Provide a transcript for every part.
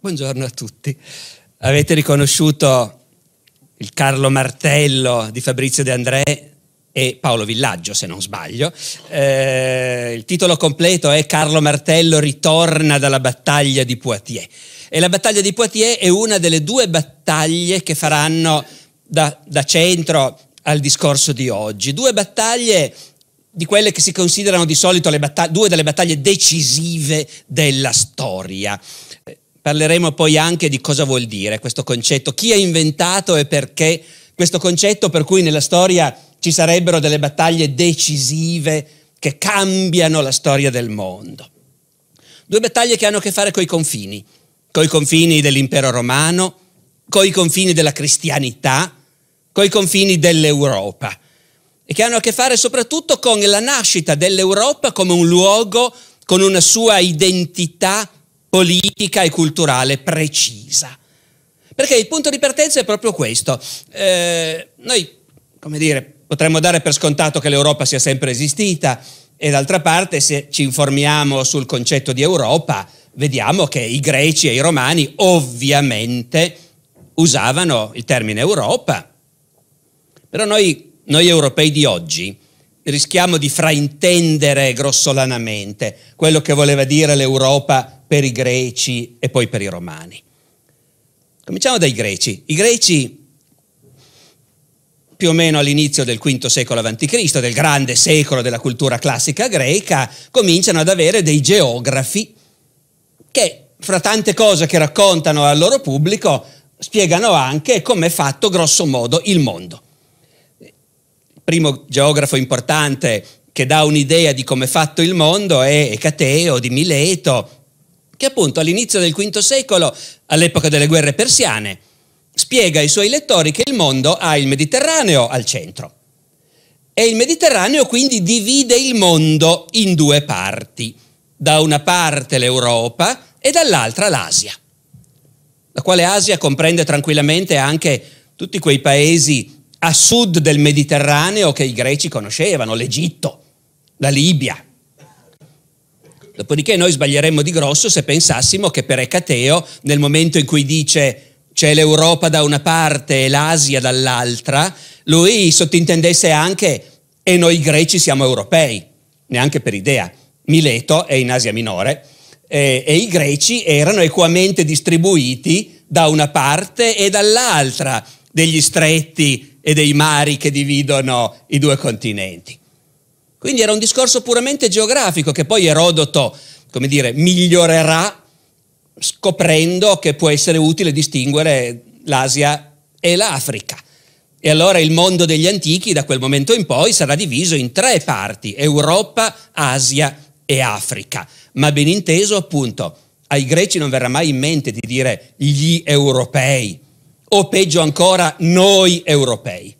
Buongiorno a tutti. Avete riconosciuto il Carlo Martello di Fabrizio De André e Paolo Villaggio, se non sbaglio. Eh, il titolo completo è Carlo Martello ritorna dalla battaglia di Poitiers. E la battaglia di Poitiers è una delle due battaglie che faranno da, da centro al discorso di oggi. Due battaglie di quelle che si considerano di solito battag- due delle battaglie decisive della storia. Eh, parleremo poi anche di cosa vuol dire questo concetto, chi ha inventato e perché questo concetto per cui nella storia ci sarebbero delle battaglie decisive che cambiano la storia del mondo. Due battaglie che hanno a che fare coi confini, coi confini dell'impero romano, coi confini della cristianità, coi confini dell'Europa e che hanno a che fare soprattutto con la nascita dell'Europa come un luogo con una sua identità politica e culturale precisa. Perché il punto di partenza è proprio questo. Eh, noi, come dire, potremmo dare per scontato che l'Europa sia sempre esistita e d'altra parte se ci informiamo sul concetto di Europa, vediamo che i greci e i romani ovviamente usavano il termine Europa. Però noi noi europei di oggi rischiamo di fraintendere grossolanamente quello che voleva dire l'Europa per i greci e poi per i romani. Cominciamo dai greci. I greci più o meno all'inizio del V secolo a.C., del grande secolo della cultura classica greca, cominciano ad avere dei geografi che, fra tante cose che raccontano al loro pubblico, spiegano anche come è fatto grosso modo il mondo primo geografo importante che dà un'idea di come è fatto il mondo è Ecateo di Mileto, che appunto all'inizio del V secolo, all'epoca delle guerre persiane, spiega ai suoi lettori che il mondo ha il Mediterraneo al centro. E il Mediterraneo quindi divide il mondo in due parti, da una parte l'Europa e dall'altra l'Asia, la quale Asia comprende tranquillamente anche tutti quei paesi a sud del Mediterraneo che i greci conoscevano, l'Egitto, la Libia. Dopodiché noi sbaglieremmo di grosso se pensassimo che per Ecateo, nel momento in cui dice c'è l'Europa da una parte e l'Asia dall'altra, lui sottintendesse anche e noi greci siamo europei, neanche per idea. Mileto è in Asia Minore e, eh, e i greci erano equamente distribuiti da una parte e dall'altra degli stretti e dei mari che dividono i due continenti. Quindi era un discorso puramente geografico che poi Erodoto, come dire, migliorerà scoprendo che può essere utile distinguere l'Asia e l'Africa. E allora il mondo degli antichi da quel momento in poi sarà diviso in tre parti, Europa, Asia e Africa. Ma ben inteso appunto, ai greci non verrà mai in mente di dire gli europei, o peggio ancora noi europei.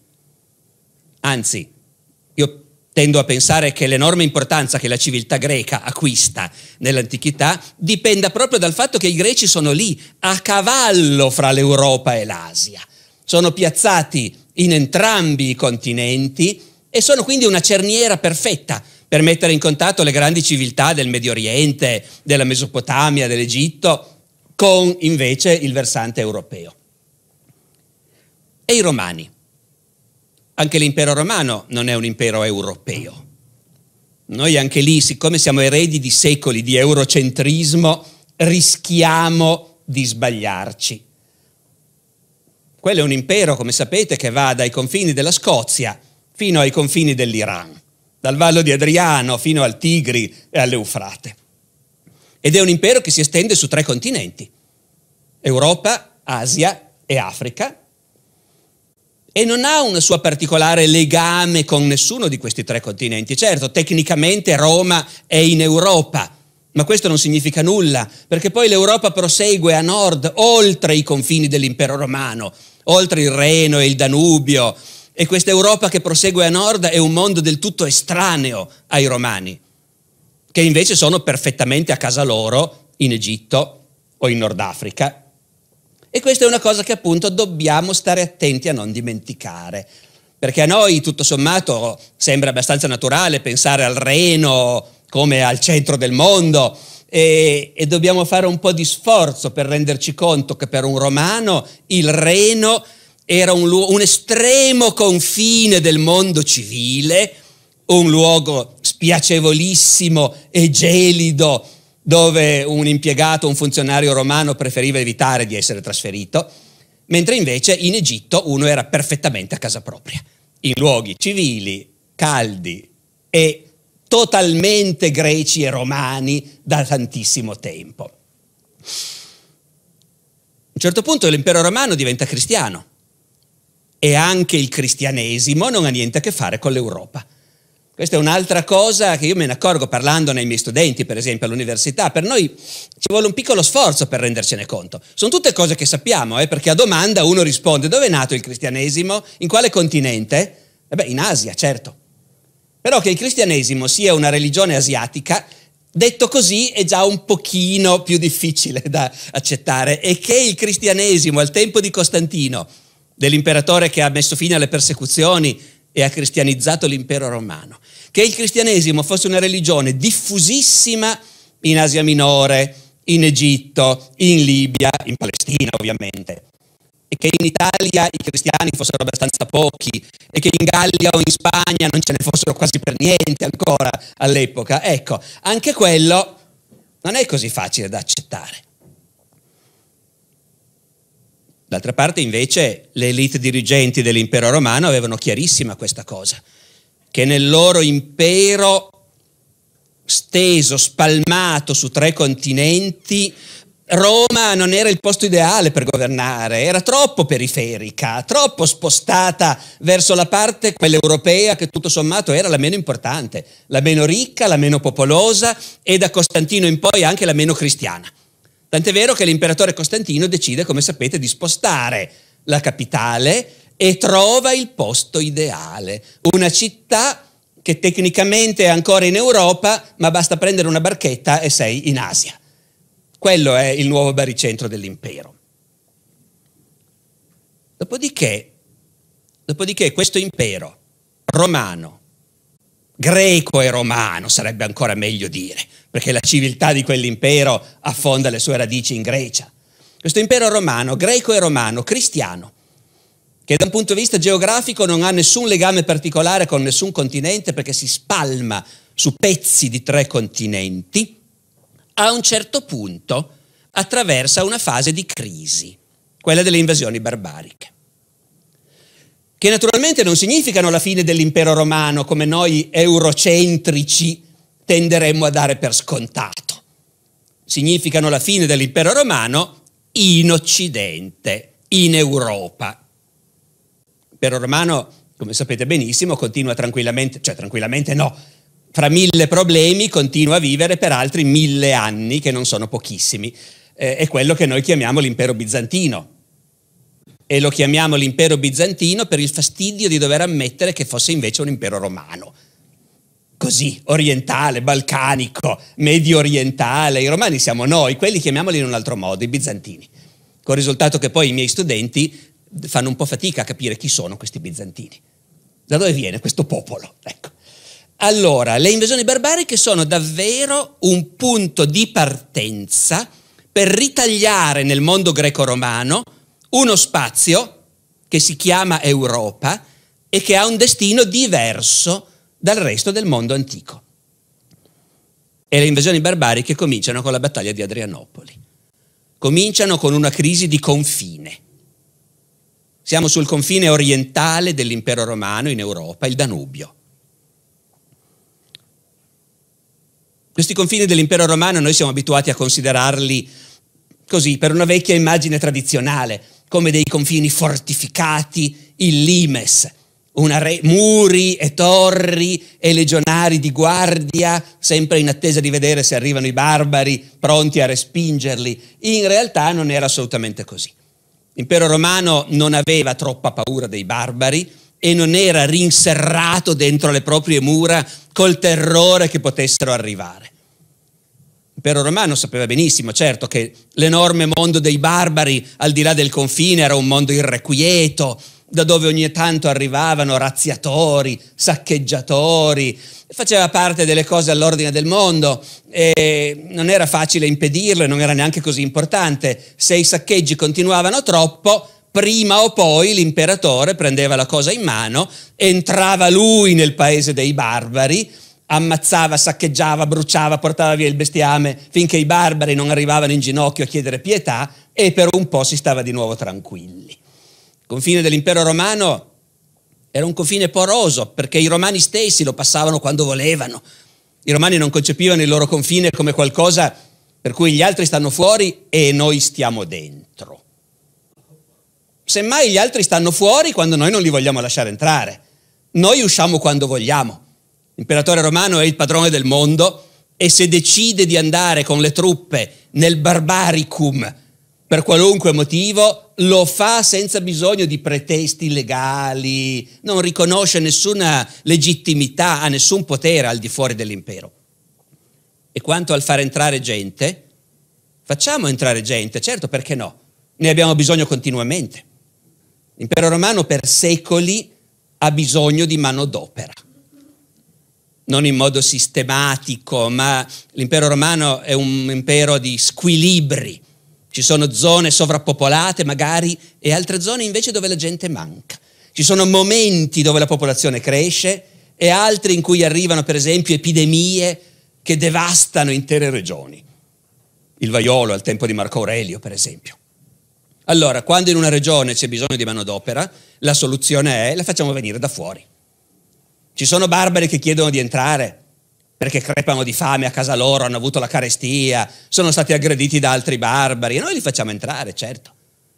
Anzi, io tendo a pensare che l'enorme importanza che la civiltà greca acquista nell'antichità dipenda proprio dal fatto che i greci sono lì, a cavallo fra l'Europa e l'Asia. Sono piazzati in entrambi i continenti e sono quindi una cerniera perfetta per mettere in contatto le grandi civiltà del Medio Oriente, della Mesopotamia, dell'Egitto, con invece il versante europeo e i Romani. Anche l'impero romano non è un impero europeo. Noi anche lì, siccome siamo eredi di secoli di eurocentrismo, rischiamo di sbagliarci. Quello è un impero, come sapete, che va dai confini della Scozia fino ai confini dell'Iran, dal Vallo di Adriano fino al Tigri e all'Eufrate. Ed è un impero che si estende su tre continenti, Europa, Asia e Africa, e non ha un suo particolare legame con nessuno di questi tre continenti. Certo, tecnicamente Roma è in Europa, ma questo non significa nulla, perché poi l'Europa prosegue a nord, oltre i confini dell'impero romano, oltre il Reno e il Danubio, e questa Europa che prosegue a nord è un mondo del tutto estraneo ai romani, che invece sono perfettamente a casa loro in Egitto o in Nord Africa e questa è una cosa che appunto dobbiamo stare attenti a non dimenticare. Perché a noi, tutto sommato, sembra abbastanza naturale pensare al Reno come al centro del mondo, e, e, dobbiamo fare un po' di sforzo per renderci conto che per un romano il Reno era un, lu- un estremo confine del mondo civile, un luogo spiacevolissimo e gelido dove un impiegato, un funzionario romano preferiva evitare di essere trasferito, mentre invece in Egitto uno era perfettamente a casa propria, in luoghi civili, caldi e totalmente greci e romani da tantissimo tempo. A un certo punto l'impero romano diventa cristiano e anche il cristianesimo non ha niente a che fare con l'Europa. Questa è un'altra cosa che io me ne accorgo parlando nei miei studenti, per esempio, all'università. Per noi ci vuole un piccolo sforzo per rendercene conto. Sono tutte cose che sappiamo, eh, perché a domanda uno risponde dove è nato il cristianesimo, in quale continente? E eh beh, in Asia, certo. Però che il cristianesimo sia una religione asiatica, detto così è già un pochino più difficile da accettare e che il cristianesimo al tempo di Costantino, dell'imperatore che ha messo fine alle persecuzioni e ha cristianizzato l'impero romano. Che il cristianesimo fosse una religione diffusissima in Asia Minore, in Egitto, in Libia, in Palestina ovviamente, e che in Italia i cristiani fossero abbastanza pochi e che in Gallia o in Spagna non ce ne fossero quasi per niente ancora all'epoca. Ecco, anche quello non è così facile da accettare. D'altra parte invece le elite dirigenti dell'impero romano avevano chiarissima questa cosa, che nel loro impero steso, spalmato su tre continenti, Roma non era il posto ideale per governare, era troppo periferica, troppo spostata verso la parte, quella europea, che tutto sommato era la meno importante, la meno ricca, la meno popolosa e da Costantino in poi anche la meno cristiana. Tant'è vero che l'imperatore Costantino decide, come sapete, di spostare la capitale e trova il posto ideale, una città che tecnicamente è ancora in Europa, ma basta prendere una barchetta e sei in Asia. Quello è il nuovo baricentro dell'impero. Dopodiché, dopodiché questo impero romano greco e romano, sarebbe ancora meglio dire, perché la civiltà di quell'impero affonda le sue radici in Grecia. Questo impero romano, greco e romano, cristiano, che da un punto di vista geografico non ha nessun legame particolare con nessun continente perché si spalma su pezzi di tre continenti, a un certo punto attraversa una fase di crisi, quella delle invasioni barbariche che naturalmente non significano la fine dell'impero romano come noi eurocentrici tenderemmo a dare per scontato. Significano la fine dell'impero romano in Occidente, in Europa. L'impero romano, come sapete benissimo, continua tranquillamente, cioè tranquillamente no, fra mille problemi continua a vivere per altri mille anni, che non sono pochissimi. Eh, è quello che noi chiamiamo l'impero bizantino, e lo chiamiamo l'impero bizantino per il fastidio di dover ammettere che fosse invece un impero romano. Così, orientale, balcanico, medio orientale, i romani siamo noi, quelli chiamiamoli in un altro modo, i bizantini. Con il risultato che poi i miei studenti fanno un po' fatica a capire chi sono questi bizantini. Da dove viene questo popolo? Ecco. Allora, le invasioni barbariche sono davvero un punto di partenza per ritagliare nel mondo greco-romano uno spazio che si chiama Europa e che ha un destino diverso dal resto del mondo antico. E le invasioni barbariche cominciano con la battaglia di Adrianopoli, cominciano con una crisi di confine. Siamo sul confine orientale dell'impero romano in Europa, il Danubio. Questi confini dell'impero romano noi siamo abituati a considerarli così, per una vecchia immagine tradizionale, come dei confini fortificati, il limes, re- muri e torri e legionari di guardia, sempre in attesa di vedere se arrivano i barbari pronti a respingerli. In realtà non era assolutamente così. L'impero romano non aveva troppa paura dei barbari e non era rinserrato dentro le proprie mura col terrore che potessero arrivare. L'impero romano sapeva benissimo, certo, che l'enorme mondo dei barbari al di là del confine era un mondo irrequieto, da dove ogni tanto arrivavano razziatori, saccheggiatori, faceva parte delle cose all'ordine del mondo e non era facile impedirle, non era neanche così importante. Se i saccheggi continuavano troppo, prima o poi l'imperatore prendeva la cosa in mano, entrava lui nel paese dei barbari ammazzava, saccheggiava, bruciava, portava via il bestiame, finché i barbari non arrivavano in ginocchio a chiedere pietà e per un po' si stava di nuovo tranquilli. Il confine dell'impero romano era un confine poroso perché i romani stessi lo passavano quando volevano. I romani non concepivano il loro confine come qualcosa per cui gli altri stanno fuori e noi stiamo dentro. Semmai gli altri stanno fuori quando noi non li vogliamo lasciare entrare. Noi usciamo quando vogliamo. L'imperatore romano è il padrone del mondo e se decide di andare con le truppe nel barbaricum per qualunque motivo, lo fa senza bisogno di pretesti legali, non riconosce nessuna legittimità, ha nessun potere al di fuori dell'impero. E quanto al far entrare gente, facciamo entrare gente, certo perché no, ne abbiamo bisogno continuamente. L'impero romano per secoli ha bisogno di manodopera non in modo sistematico, ma l'impero romano è un impero di squilibri. Ci sono zone sovrappopolate magari e altre zone invece dove la gente manca. Ci sono momenti dove la popolazione cresce e altri in cui arrivano per esempio epidemie che devastano intere regioni. Il vaiolo al tempo di Marco Aurelio per esempio. Allora, quando in una regione c'è bisogno di manodopera, la soluzione è la facciamo venire da fuori. Ci sono barbari che chiedono di entrare perché crepano di fame a casa loro, hanno avuto la carestia, sono stati aggrediti da altri barbari e noi li facciamo entrare, certo.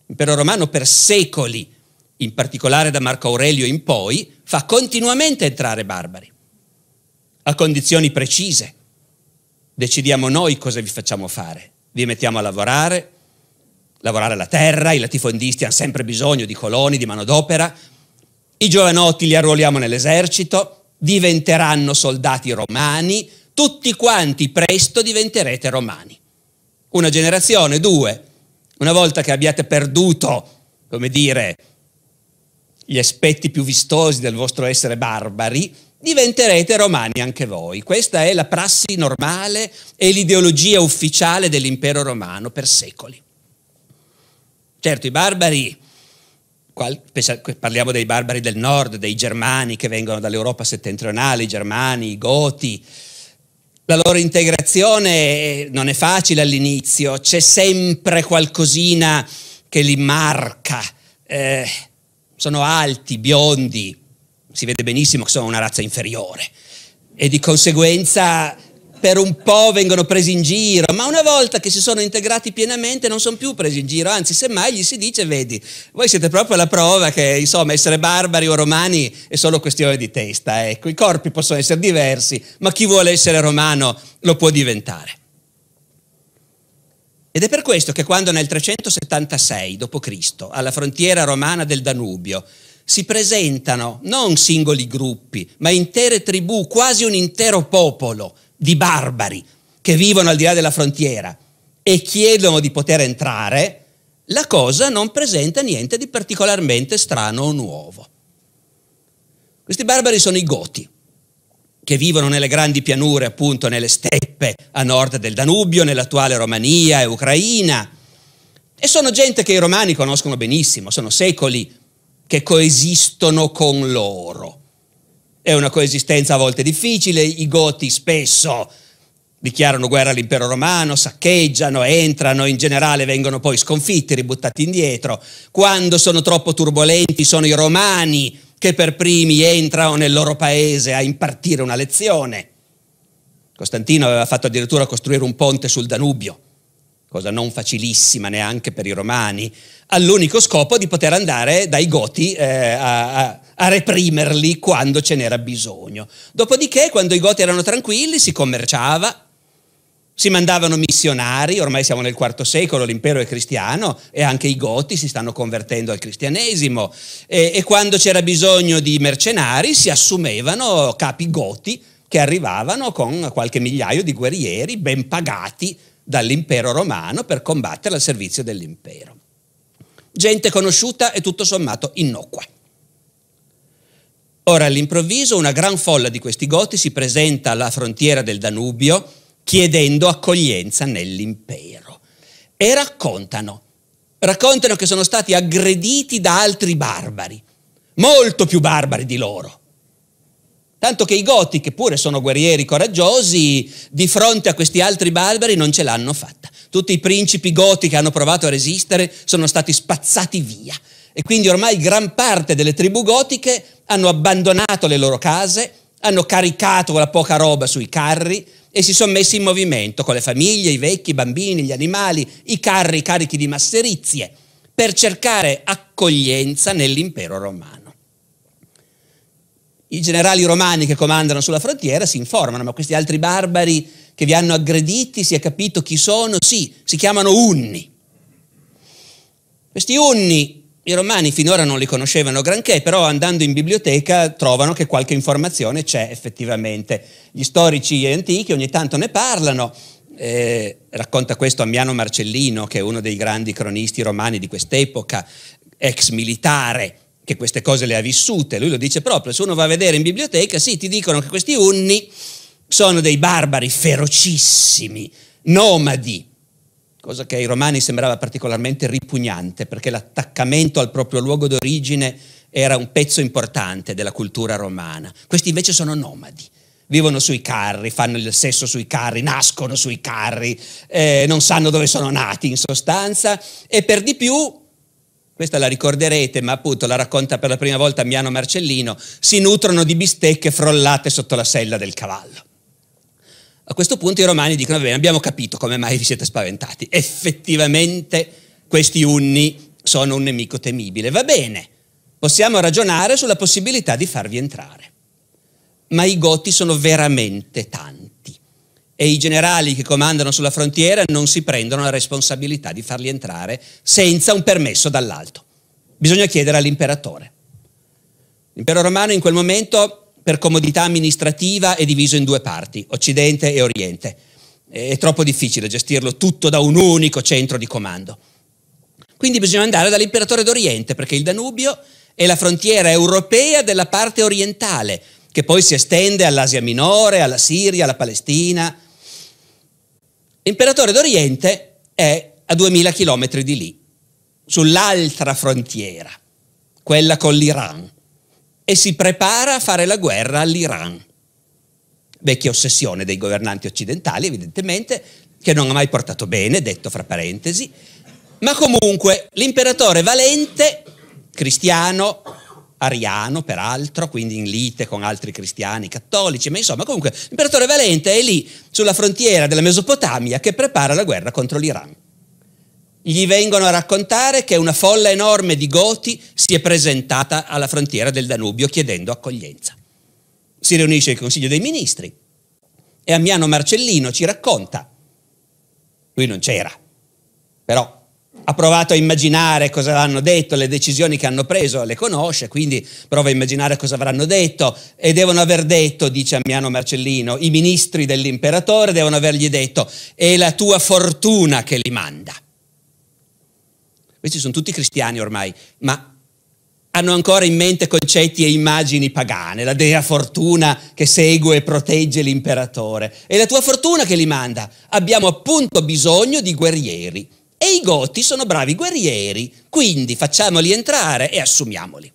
L'impero romano per secoli, in particolare da Marco Aurelio in poi, fa continuamente entrare barbari, a condizioni precise. Decidiamo noi cosa vi facciamo fare. Vi mettiamo a lavorare, lavorare la terra, i latifondisti hanno sempre bisogno di coloni, di manodopera, i giovanotti li arruoliamo nell'esercito, diventeranno soldati romani, tutti quanti presto diventerete romani. Una generazione, due. Una volta che abbiate perduto, come dire, gli aspetti più vistosi del vostro essere barbari, diventerete romani anche voi. Questa è la prassi normale e l'ideologia ufficiale dell'impero romano per secoli. Certo, i barbari parliamo dei barbari del nord, dei germani che vengono dall'Europa settentrionale, i germani, i goti. La loro integrazione eh, non è facile all'inizio, c'è sempre qualcosina che li marca. Eh, sono alti, biondi, si vede benissimo che sono una razza inferiore e di conseguenza per un po' vengono presi in giro, ma una volta che si sono integrati pienamente non sono più presi in giro, anzi semmai gli si dice, vedi, voi siete proprio la prova che insomma essere barbari o romani è solo questione di testa, ecco, i corpi possono essere diversi, ma chi vuole essere romano lo può diventare. Ed è per questo che quando nel 376 d.C., alla frontiera romana del Danubio, si presentano non singoli gruppi, ma intere tribù, quasi un intero popolo, di barbari che vivono al di là della frontiera e chiedono di poter entrare, la cosa non presenta niente di particolarmente strano o nuovo. Questi barbari sono i Goti, che vivono nelle grandi pianure, appunto nelle steppe a nord del Danubio, nell'attuale Romania e Ucraina, e sono gente che i romani conoscono benissimo, sono secoli che coesistono con loro. È una coesistenza a volte difficile, i Goti spesso dichiarano guerra all'impero romano, saccheggiano, entrano, in generale vengono poi sconfitti, ributtati indietro. Quando sono troppo turbolenti sono i romani che per primi entrano nel loro paese a impartire una lezione. Costantino aveva fatto addirittura costruire un ponte sul Danubio cosa non facilissima neanche per i romani, all'unico scopo di poter andare dai goti eh, a, a reprimerli quando ce n'era bisogno. Dopodiché, quando i goti erano tranquilli, si commerciava, si mandavano missionari, ormai siamo nel IV secolo, l'impero è cristiano e anche i goti si stanno convertendo al cristianesimo e, e, quando c'era bisogno di mercenari si assumevano capi goti che arrivavano con qualche migliaio di guerrieri ben pagati dall'impero romano per combattere al servizio dell'impero. Gente conosciuta e tutto sommato innocua. Ora all'improvviso una gran folla di questi goti si presenta alla frontiera del Danubio chiedendo accoglienza nell'impero e raccontano, raccontano che sono stati aggrediti da altri barbari, molto più barbari di loro, Tanto che i Goti, che pure sono guerrieri coraggiosi, di fronte a questi altri barbari non ce l'hanno fatta. Tutti i principi Goti che hanno provato a resistere sono stati spazzati via. E quindi ormai gran parte delle tribù gotiche hanno abbandonato le loro case, hanno caricato la poca roba sui carri e si sono messi in movimento con le famiglie, i vecchi, i bambini, gli animali, i carri carichi di masserizie, per cercare accoglienza nell'impero romano i generali romani che comandano sulla frontiera si informano, ma questi altri barbari che vi hanno aggrediti, si è capito chi sono? Sì, si chiamano Unni. Questi Unni, i romani finora non li conoscevano granché, però andando in biblioteca trovano che qualche informazione c'è effettivamente. Gli storici antichi ogni tanto ne parlano, eh, racconta questo Ammiano Marcellino, che è uno dei grandi cronisti romani di quest'epoca, ex militare, che queste cose le ha vissute, lui lo dice proprio, se uno va a vedere in biblioteca, sì, ti dicono che questi unni sono dei barbari ferocissimi, nomadi, cosa che ai romani sembrava particolarmente ripugnante, perché l'attaccamento al proprio luogo d'origine era un pezzo importante della cultura romana. Questi invece sono nomadi, vivono sui carri, fanno il sesso sui carri, nascono sui carri, eh, non sanno dove sono nati in sostanza e per di più questa la ricorderete, ma appunto la racconta per la prima volta Miano Marcellino, si nutrono di bistecche frollate sotto la sella del cavallo. A questo punto i romani dicono, va bene, abbiamo capito come mai vi siete spaventati. Effettivamente questi unni sono un nemico temibile. Va bene, possiamo ragionare sulla possibilità di farvi entrare. Ma i goti sono veramente tanti e i generali che comandano sulla frontiera non si prendono la responsabilità di farli entrare senza un permesso dall'alto. Bisogna chiedere all'imperatore. L'impero romano in quel momento, per comodità amministrativa, è diviso in due parti, Occidente e Oriente. È troppo difficile gestirlo tutto da un unico centro di comando. Quindi bisogna andare dall'imperatore d'Oriente, perché il Danubio è la frontiera europea della parte orientale, che poi si estende all'Asia Minore, alla Siria, alla Palestina, L'imperatore d'Oriente è a 2000 km di lì, sull'altra frontiera, quella con l'Iran, e si prepara a fare la guerra all'Iran. Vecchia ossessione dei governanti occidentali, evidentemente, che non ha mai portato bene, detto fra parentesi, ma comunque l'imperatore Valente, cristiano, ariano peraltro, quindi in lite con altri cristiani cattolici, ma insomma comunque l'imperatore Valente è lì sulla frontiera della Mesopotamia che prepara la guerra contro l'Iran. Gli vengono a raccontare che una folla enorme di goti si è presentata alla frontiera del Danubio chiedendo accoglienza. Si riunisce il Consiglio dei Ministri e Ammiano Marcellino ci racconta, lui non c'era, però ha provato a immaginare cosa hanno detto, le decisioni che hanno preso, le conosce, quindi prova a immaginare cosa avranno detto e devono aver detto, dice Ammiano Marcellino, i ministri dell'imperatore devono avergli detto, è la tua fortuna che li manda. Questi sono tutti cristiani ormai, ma hanno ancora in mente concetti e immagini pagane, la dea fortuna che segue e protegge l'imperatore. È la tua fortuna che li manda. Abbiamo appunto bisogno di guerrieri e i Goti sono bravi guerrieri, quindi facciamoli entrare e assumiamoli.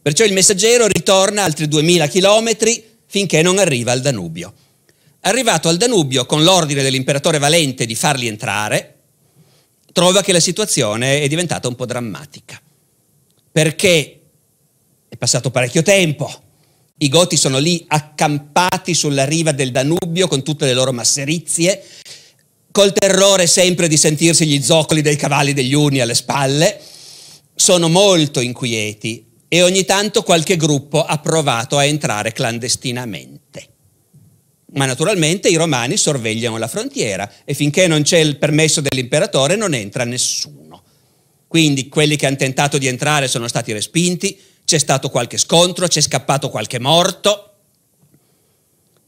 Perciò il messaggero ritorna altri 2000 chilometri finché non arriva al Danubio. Arrivato al Danubio con l'ordine dell'imperatore Valente di farli entrare, trova che la situazione è diventata un po' drammatica, perché è passato parecchio tempo, i Goti sono lì accampati sulla riva del Danubio con tutte le loro masserizie, col terrore sempre di sentirsi gli zoccoli dei cavalli degli uni alle spalle, sono molto inquieti e ogni tanto qualche gruppo ha provato a entrare clandestinamente. Ma naturalmente i romani sorvegliano la frontiera e finché non c'è il permesso dell'imperatore non entra nessuno. Quindi quelli che hanno tentato di entrare sono stati respinti, c'è stato qualche scontro, c'è scappato qualche morto.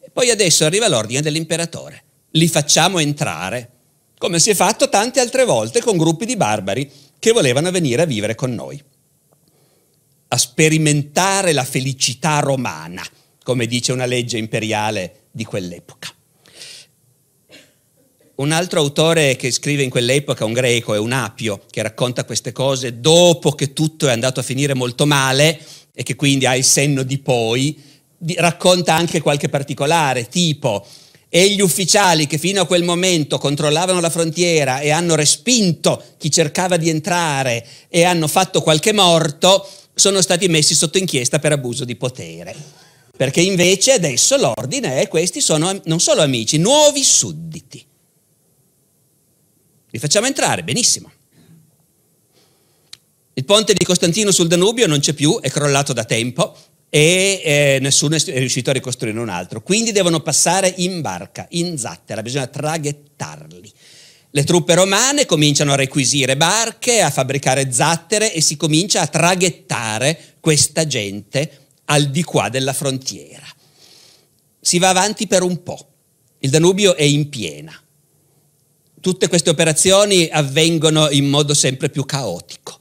E poi adesso arriva l'ordine dell'imperatore li facciamo entrare, come si è fatto tante altre volte con gruppi di barbari che volevano venire a vivere con noi, a sperimentare la felicità romana, come dice una legge imperiale di quell'epoca. Un altro autore che scrive in quell'epoca, un greco, è un Apio, che racconta queste cose dopo che tutto è andato a finire molto male e che quindi ha il senno di poi, racconta anche qualche particolare, tipo e gli ufficiali che fino a quel momento controllavano la frontiera e hanno respinto chi cercava di entrare e hanno fatto qualche morto, sono stati messi sotto inchiesta per abuso di potere. Perché invece adesso l'ordine è questi sono non solo amici, nuovi sudditi. Li facciamo entrare, benissimo. Il ponte di Costantino sul Danubio non c'è più, è crollato da tempo, e eh, nessuno è riuscito a ricostruire un altro. Quindi devono passare in barca, in zattera, bisogna traghettarli. Le truppe romane cominciano a requisire barche, a fabbricare zattere e si comincia a traghettare questa gente al di qua della frontiera. Si va avanti per un po'. Il Danubio è in piena. Tutte queste operazioni avvengono in modo sempre più caotico.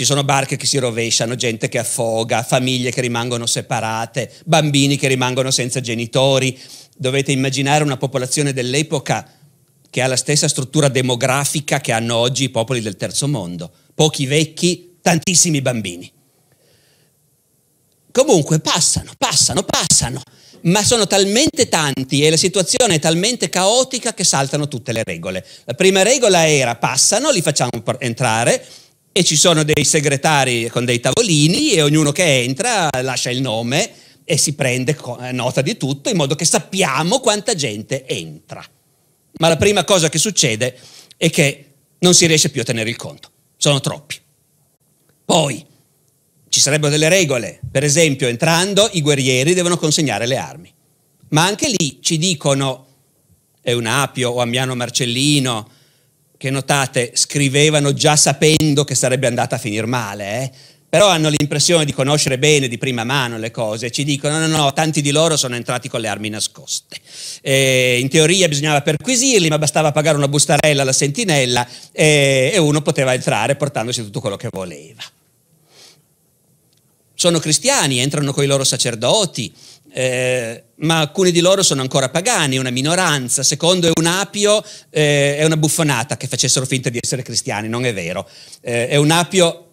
Ci sono barche che si rovesciano, gente che affoga, famiglie che rimangono separate, bambini che rimangono senza genitori. Dovete immaginare una popolazione dell'epoca che ha la stessa struttura demografica che hanno oggi i popoli del terzo mondo. Pochi vecchi, tantissimi bambini. Comunque passano, passano, passano, ma sono talmente tanti e la situazione è talmente caotica che saltano tutte le regole. La prima regola era passano, li facciamo entrare, e ci sono dei segretari con dei tavolini e ognuno che entra lascia il nome e si prende eh, nota di tutto in modo che sappiamo quanta gente entra. Ma la prima cosa che succede è che non si riesce più a tenere il conto, sono troppi. Poi ci sarebbero delle regole, per esempio entrando i guerrieri devono consegnare le armi, ma anche lì ci dicono è un Apio o Ammiano Marcellino, che notate scrivevano già sapendo che sarebbe andata a finire male, eh? però hanno l'impressione di conoscere bene di prima mano le cose, ci dicono no, no, no, tanti di loro sono entrati con le armi nascoste. E in teoria bisognava perquisirli, ma bastava pagare una bustarella alla sentinella e, e uno poteva entrare portandosi tutto quello che voleva. Sono cristiani, entrano con i loro sacerdoti, eh, ma alcuni di loro sono ancora pagani, una minoranza. Secondo è Eunapio eh, è una buffonata che facessero finta di essere cristiani, non è vero. Eh, apio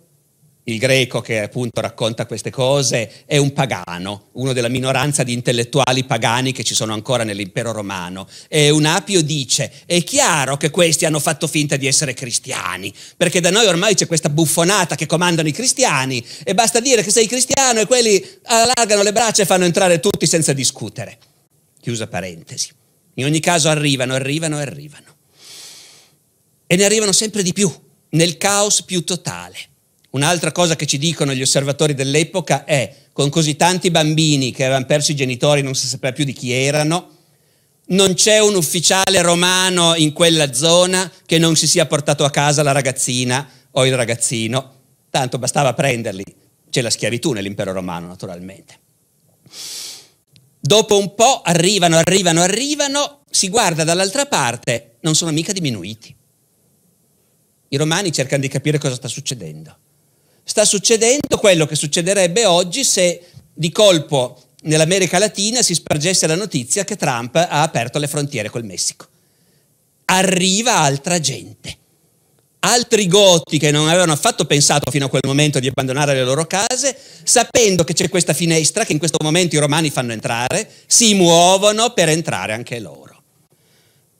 il greco che appunto racconta queste cose, è un pagano, uno della minoranza di intellettuali pagani che ci sono ancora nell'impero romano. E un apio dice, è chiaro che questi hanno fatto finta di essere cristiani, perché da noi ormai c'è questa buffonata che comandano i cristiani e basta dire che sei cristiano e quelli allargano le braccia e fanno entrare tutti senza discutere. Chiusa parentesi. In ogni caso arrivano, arrivano e arrivano. E ne arrivano sempre di più, nel caos più totale. Un'altra cosa che ci dicono gli osservatori dell'epoca è con così tanti bambini che avevano perso i genitori, non si sapeva più di chi erano, non c'è un ufficiale romano in quella zona che non si sia portato a casa la ragazzina o il ragazzino, tanto bastava prenderli. C'è la schiavitù nell'impero romano, naturalmente. Dopo un po' arrivano, arrivano, arrivano, si guarda dall'altra parte, non sono mica diminuiti. I romani cercano di capire cosa sta succedendo sta succedendo quello che succederebbe oggi se di colpo nell'America Latina si spargesse la notizia che Trump ha aperto le frontiere col Messico. Arriva altra gente. Altri goti che non avevano affatto pensato fino a quel momento di abbandonare le loro case, sapendo che c'è questa finestra che in questo momento i romani fanno entrare, si muovono per entrare anche loro.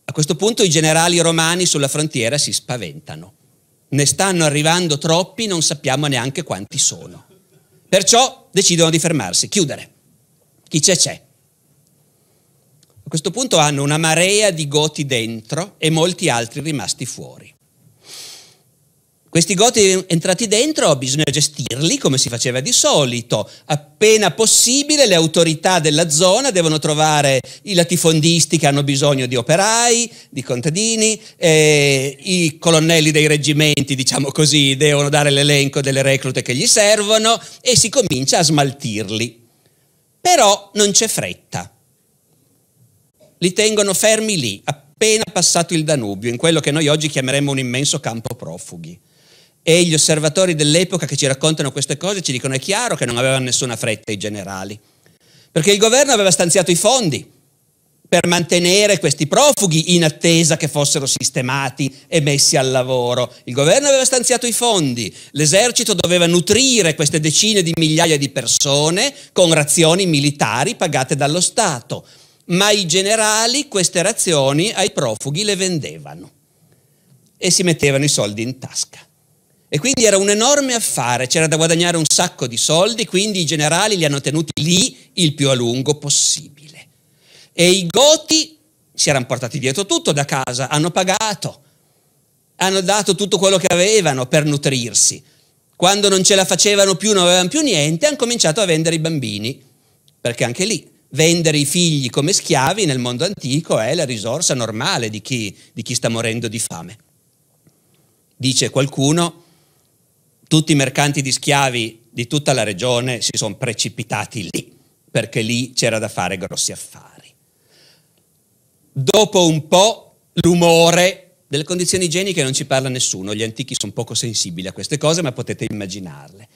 A questo punto i generali romani sulla frontiera si spaventano ne stanno arrivando troppi, non sappiamo neanche quanti sono. Perciò decidono di fermarsi, chiudere. Chi c'è c'è. A questo punto hanno una marea di goti dentro e molti altri rimasti fuori. Questi goti entrati dentro bisogna gestirli come si faceva di solito. Appena possibile le autorità della zona devono trovare i latifondisti che hanno bisogno di operai, di contadini, eh, i colonnelli dei reggimenti, diciamo così, devono dare l'elenco delle reclute che gli servono e si comincia a smaltirli. Però non c'è fretta. Li tengono fermi lì, appena passato il Danubio, in quello che noi oggi chiameremmo un immenso campo profughi e gli osservatori dell'epoca che ci raccontano queste cose ci dicono è chiaro che non avevano nessuna fretta i generali, perché il governo aveva stanziato i fondi per mantenere questi profughi in attesa che fossero sistemati e messi al lavoro. Il governo aveva stanziato i fondi, l'esercito doveva nutrire queste decine di migliaia di persone con razioni militari pagate dallo Stato, ma i generali queste razioni ai profughi le vendevano e si mettevano i soldi in tasca. E quindi era un enorme affare, c'era da guadagnare un sacco di soldi, quindi i generali li hanno tenuti lì il più a lungo possibile. E i goti si erano portati dietro tutto da casa, hanno pagato, hanno dato tutto quello che avevano per nutrirsi. Quando non ce la facevano più, non avevano più niente, hanno cominciato a vendere i bambini, perché anche lì vendere i figli come schiavi nel mondo antico è la risorsa normale di chi, di chi sta morendo di fame. Dice qualcuno tutti i mercanti di schiavi di tutta la regione si sono precipitati lì, perché lì c'era da fare grossi affari. Dopo un po' l'umore delle condizioni igieniche non ci parla nessuno, gli antichi sono poco sensibili a queste cose, ma potete immaginarle.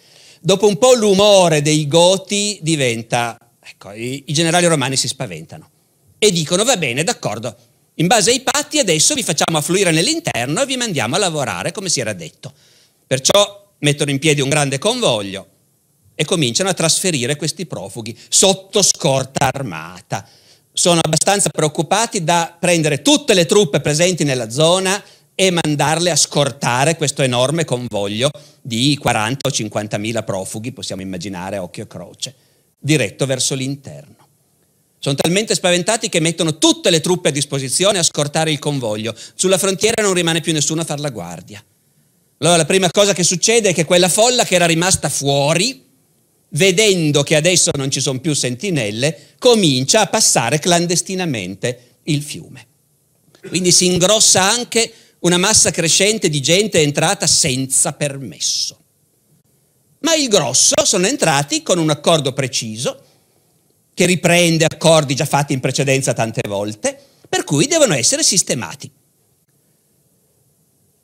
Dopo un po' l'umore dei goti diventa, ecco, i, i generali romani si spaventano e dicono va bene, d'accordo, in base ai patti adesso vi facciamo affluire nell'interno e vi mandiamo a lavorare come si era detto. Perciò mettono in piedi un grande convoglio e cominciano a trasferire questi profughi sotto scorta armata. Sono abbastanza preoccupati da prendere tutte le truppe presenti nella zona e mandarle a scortare questo enorme convoglio di 40 o 50 mila profughi, possiamo immaginare a occhio e croce, diretto verso l'interno. Sono talmente spaventati che mettono tutte le truppe a disposizione a scortare il convoglio. Sulla frontiera non rimane più nessuno a far la guardia. Allora la prima cosa che succede è che quella folla che era rimasta fuori, vedendo che adesso non ci sono più sentinelle, comincia a passare clandestinamente il fiume. Quindi si ingrossa anche una massa crescente di gente entrata senza permesso. Ma il grosso sono entrati con un accordo preciso, che riprende accordi già fatti in precedenza tante volte, per cui devono essere sistemati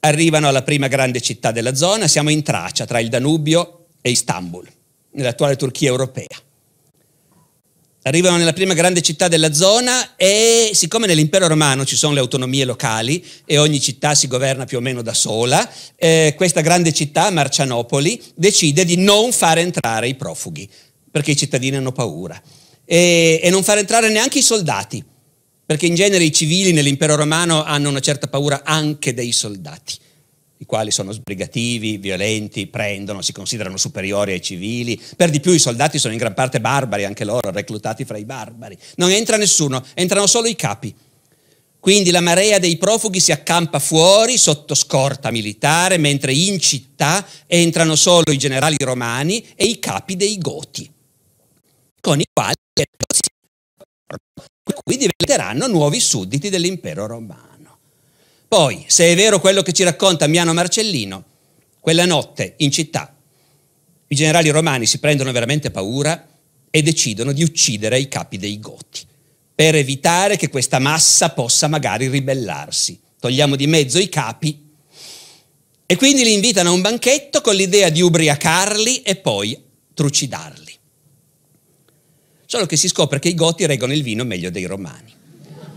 arrivano alla prima grande città della zona, siamo in traccia tra il Danubio e Istanbul, nell'attuale Turchia europea. Arrivano nella prima grande città della zona e siccome nell'impero romano ci sono le autonomie locali e ogni città si governa più o meno da sola, eh, questa grande città, Marcianopoli, decide di non far entrare i profughi perché i cittadini hanno paura e, e non far entrare neanche i soldati perché in genere i civili nell'impero romano hanno una certa paura anche dei soldati, i quali sono sbrigativi, violenti, prendono, si considerano superiori ai civili, per di più i soldati sono in gran parte barbari, anche loro reclutati fra i barbari, non entra nessuno, entrano solo i capi. Quindi la marea dei profughi si accampa fuori sotto scorta militare, mentre in città entrano solo i generali romani e i capi dei Goti, con i quali Qui diventeranno nuovi sudditi dell'impero romano. Poi, se è vero quello che ci racconta Miano Marcellino, quella notte in città i generali romani si prendono veramente paura e decidono di uccidere i capi dei Goti per evitare che questa massa possa magari ribellarsi. Togliamo di mezzo i capi e quindi li invitano a un banchetto con l'idea di ubriacarli e poi trucidarli solo che si scopre che i Goti reggono il vino meglio dei Romani.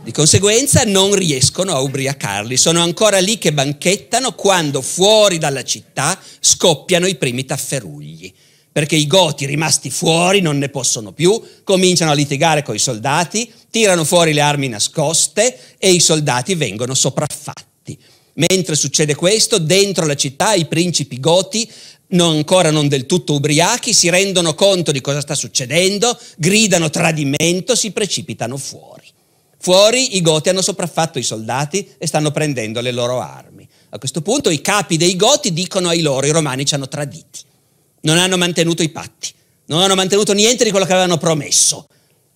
Di conseguenza non riescono a ubriacarli, sono ancora lì che banchettano quando fuori dalla città scoppiano i primi tafferugli, perché i Goti rimasti fuori non ne possono più, cominciano a litigare con i soldati, tirano fuori le armi nascoste e i soldati vengono sopraffatti. Mentre succede questo, dentro la città i principi goti non ancora non del tutto ubriachi, si rendono conto di cosa sta succedendo, gridano tradimento, si precipitano fuori. Fuori i Goti hanno sopraffatto i soldati e stanno prendendo le loro armi. A questo punto i capi dei Goti dicono ai loro, i romani ci hanno traditi, non hanno mantenuto i patti, non hanno mantenuto niente di quello che avevano promesso.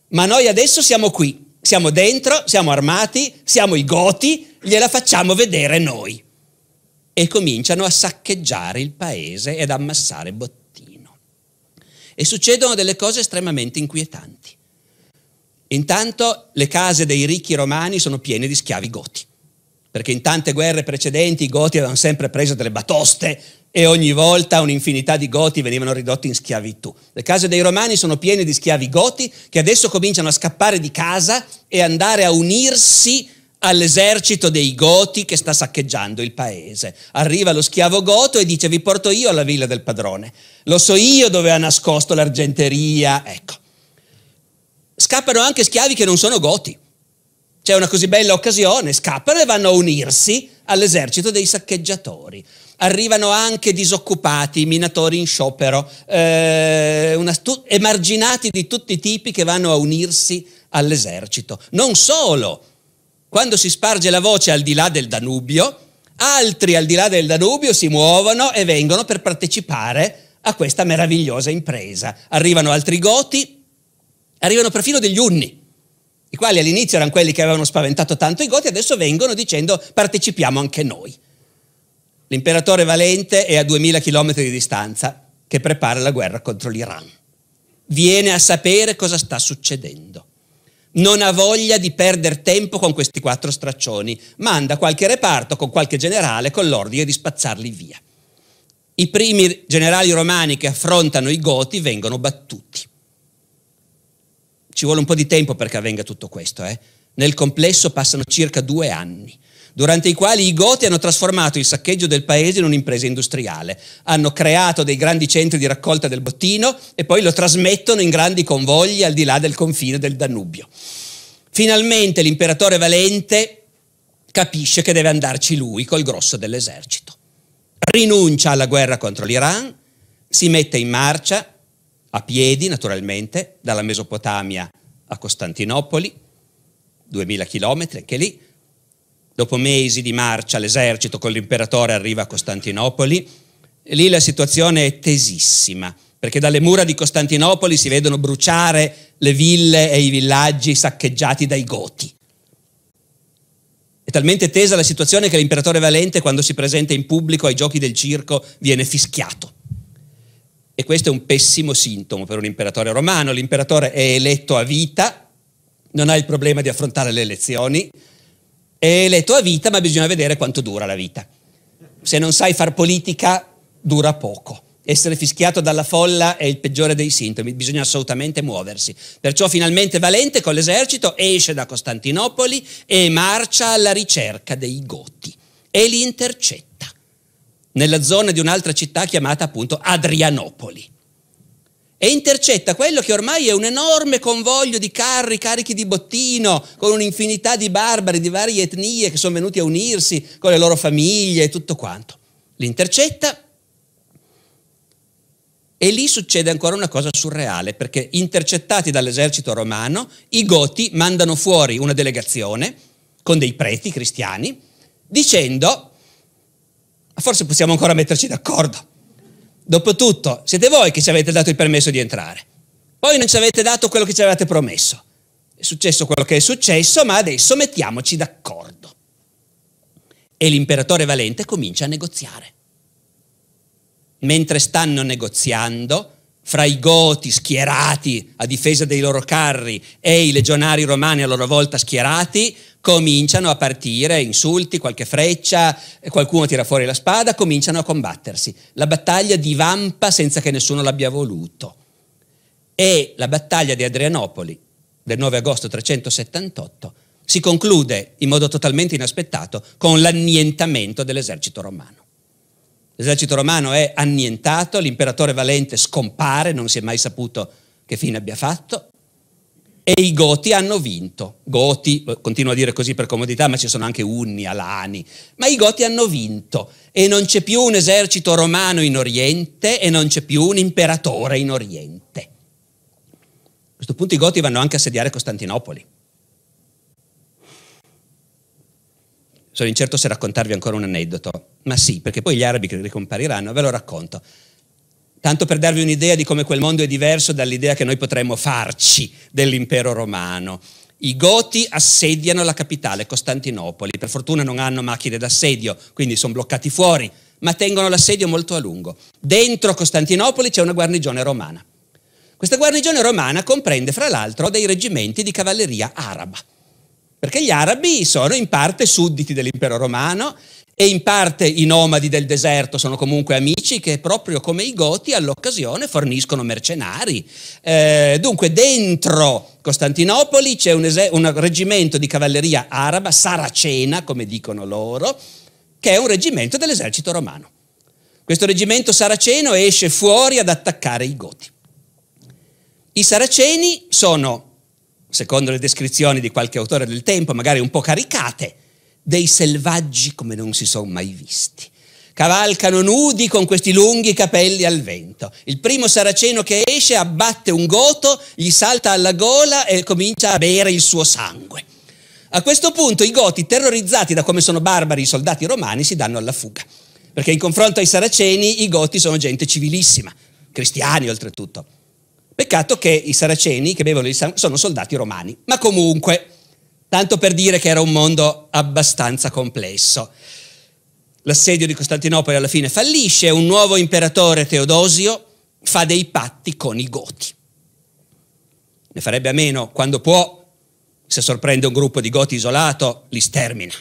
Ma noi adesso siamo qui, siamo dentro, siamo armati, siamo i Goti, gliela facciamo vedere noi e cominciano a saccheggiare il paese ed ammassare bottino. E succedono delle cose estremamente inquietanti. Intanto le case dei ricchi romani sono piene di schiavi goti, perché in tante guerre precedenti i goti avevano sempre preso delle batoste e ogni volta un'infinità di goti venivano ridotti in schiavitù. Le case dei romani sono piene di schiavi goti che adesso cominciano a scappare di casa e andare a unirsi all'esercito dei Goti che sta saccheggiando il paese. Arriva lo schiavo Goto e dice vi porto io alla villa del padrone. Lo so io dove ha nascosto l'argenteria. Ecco. Scappano anche schiavi che non sono Goti. C'è una così bella occasione, scappano e vanno a unirsi all'esercito dei saccheggiatori. Arrivano anche disoccupati, minatori in sciopero, eh, una, tu, emarginati di tutti i tipi che vanno a unirsi all'esercito. Non solo, quando si sparge la voce al di là del Danubio, altri al di là del Danubio si muovono e vengono per partecipare a questa meravigliosa impresa. Arrivano altri Goti, arrivano perfino degli Unni, i quali all'inizio erano quelli che avevano spaventato tanto i Goti, adesso vengono dicendo partecipiamo anche noi. L'imperatore Valente è a 2000 km di distanza che prepara la guerra contro l'Iran. Viene a sapere cosa sta succedendo non ha voglia di perdere tempo con questi quattro straccioni, manda qualche reparto con qualche generale con l'ordine di spazzarli via. I primi generali romani che affrontano i Goti vengono battuti. Ci vuole un po' di tempo perché avvenga tutto questo. Eh? Nel complesso passano circa due anni durante i quali i Goti hanno trasformato il saccheggio del paese in un'impresa industriale. Hanno creato dei grandi centri di raccolta del bottino e poi lo trasmettono in grandi convogli al di là del confine del Danubio. Finalmente l'imperatore Valente capisce che deve andarci lui col grosso dell'esercito. Rinuncia alla guerra contro l'Iran, si mette in marcia, a piedi naturalmente, dalla Mesopotamia a Costantinopoli, 2000 chilometri anche lì, Dopo mesi di marcia l'esercito con l'imperatore arriva a Costantinopoli. E lì la situazione è tesissima, perché dalle mura di Costantinopoli si vedono bruciare le ville e i villaggi saccheggiati dai Goti. È talmente tesa la situazione che l'imperatore Valente, quando si presenta in pubblico ai giochi del circo, viene fischiato. E questo è un pessimo sintomo per un imperatore romano. L'imperatore è eletto a vita, non ha il problema di affrontare le elezioni, è eletto a vita, ma bisogna vedere quanto dura la vita. Se non sai far politica, dura poco. Essere fischiato dalla folla è il peggiore dei sintomi, bisogna assolutamente muoversi. Perciò finalmente Valente con l'esercito esce da Costantinopoli e marcia alla ricerca dei Goti e li intercetta nella zona di un'altra città chiamata appunto Adrianopoli e intercetta quello che ormai è un enorme convoglio di carri carichi di bottino, con un'infinità di barbari di varie etnie che sono venuti a unirsi con le loro famiglie e tutto quanto. L'intercetta e lì succede ancora una cosa surreale, perché intercettati dall'esercito romano, i Goti mandano fuori una delegazione con dei preti cristiani, dicendo, forse possiamo ancora metterci d'accordo, Dopotutto, siete voi che ci avete dato il permesso di entrare. Poi non ci avete dato quello che ci avevate promesso. È successo quello che è successo, ma adesso mettiamoci d'accordo. E l'imperatore Valente comincia a negoziare. Mentre stanno negoziando, fra i goti schierati a difesa dei loro carri e i legionari romani a loro volta schierati, cominciano a partire insulti, qualche freccia, eh, qualcuno tira fuori la spada, cominciano a combattersi. La battaglia divampa senza che nessuno l'abbia voluto. E la battaglia di Adrianopoli del 9 agosto 378 si conclude in modo totalmente inaspettato con l'annientamento dell'esercito romano. L'esercito romano è annientato, l'imperatore Valente scompare, non si è mai saputo che fine abbia fatto, e i Goti hanno vinto. Goti, continuo a dire così per comodità, ma ci sono anche Unni, Alani, ma i Goti hanno vinto e non c'è più un esercito romano in Oriente e non c'è più un imperatore in Oriente. A questo punto i Goti vanno anche a sediare Costantinopoli. Sono incerto se raccontarvi ancora un aneddoto, ma sì, perché poi gli arabi ricompariranno, ve lo racconto tanto per darvi un'idea di come quel mondo è diverso dall'idea che noi potremmo farci dell'impero romano. I Goti assediano la capitale, Costantinopoli. Per fortuna non hanno macchine d'assedio, quindi sono bloccati fuori, ma tengono l'assedio molto a lungo. Dentro Costantinopoli c'è una guarnigione romana. Questa guarnigione romana comprende, fra l'altro, dei reggimenti di cavalleria araba perché gli arabi sono in parte sudditi dell'impero romano e in parte i nomadi del deserto sono comunque amici che proprio come i goti all'occasione forniscono mercenari. Eh, dunque dentro Costantinopoli c'è un, es- un reggimento di cavalleria araba, saracena come dicono loro, che è un reggimento dell'esercito romano. Questo reggimento saraceno esce fuori ad attaccare i goti. I saraceni sono secondo le descrizioni di qualche autore del tempo, magari un po' caricate, dei selvaggi come non si sono mai visti. Cavalcano nudi con questi lunghi capelli al vento. Il primo saraceno che esce abbatte un goto, gli salta alla gola e comincia a bere il suo sangue. A questo punto i goti, terrorizzati da come sono barbari i soldati romani, si danno alla fuga, perché in confronto ai saraceni i goti sono gente civilissima, cristiani oltretutto. Peccato che i saraceni che bevono il sangue sono soldati romani, ma comunque, tanto per dire che era un mondo abbastanza complesso. L'assedio di Costantinopoli alla fine fallisce, un nuovo imperatore Teodosio fa dei patti con i Goti. Ne farebbe a meno quando può, se sorprende un gruppo di Goti isolato, li stermina.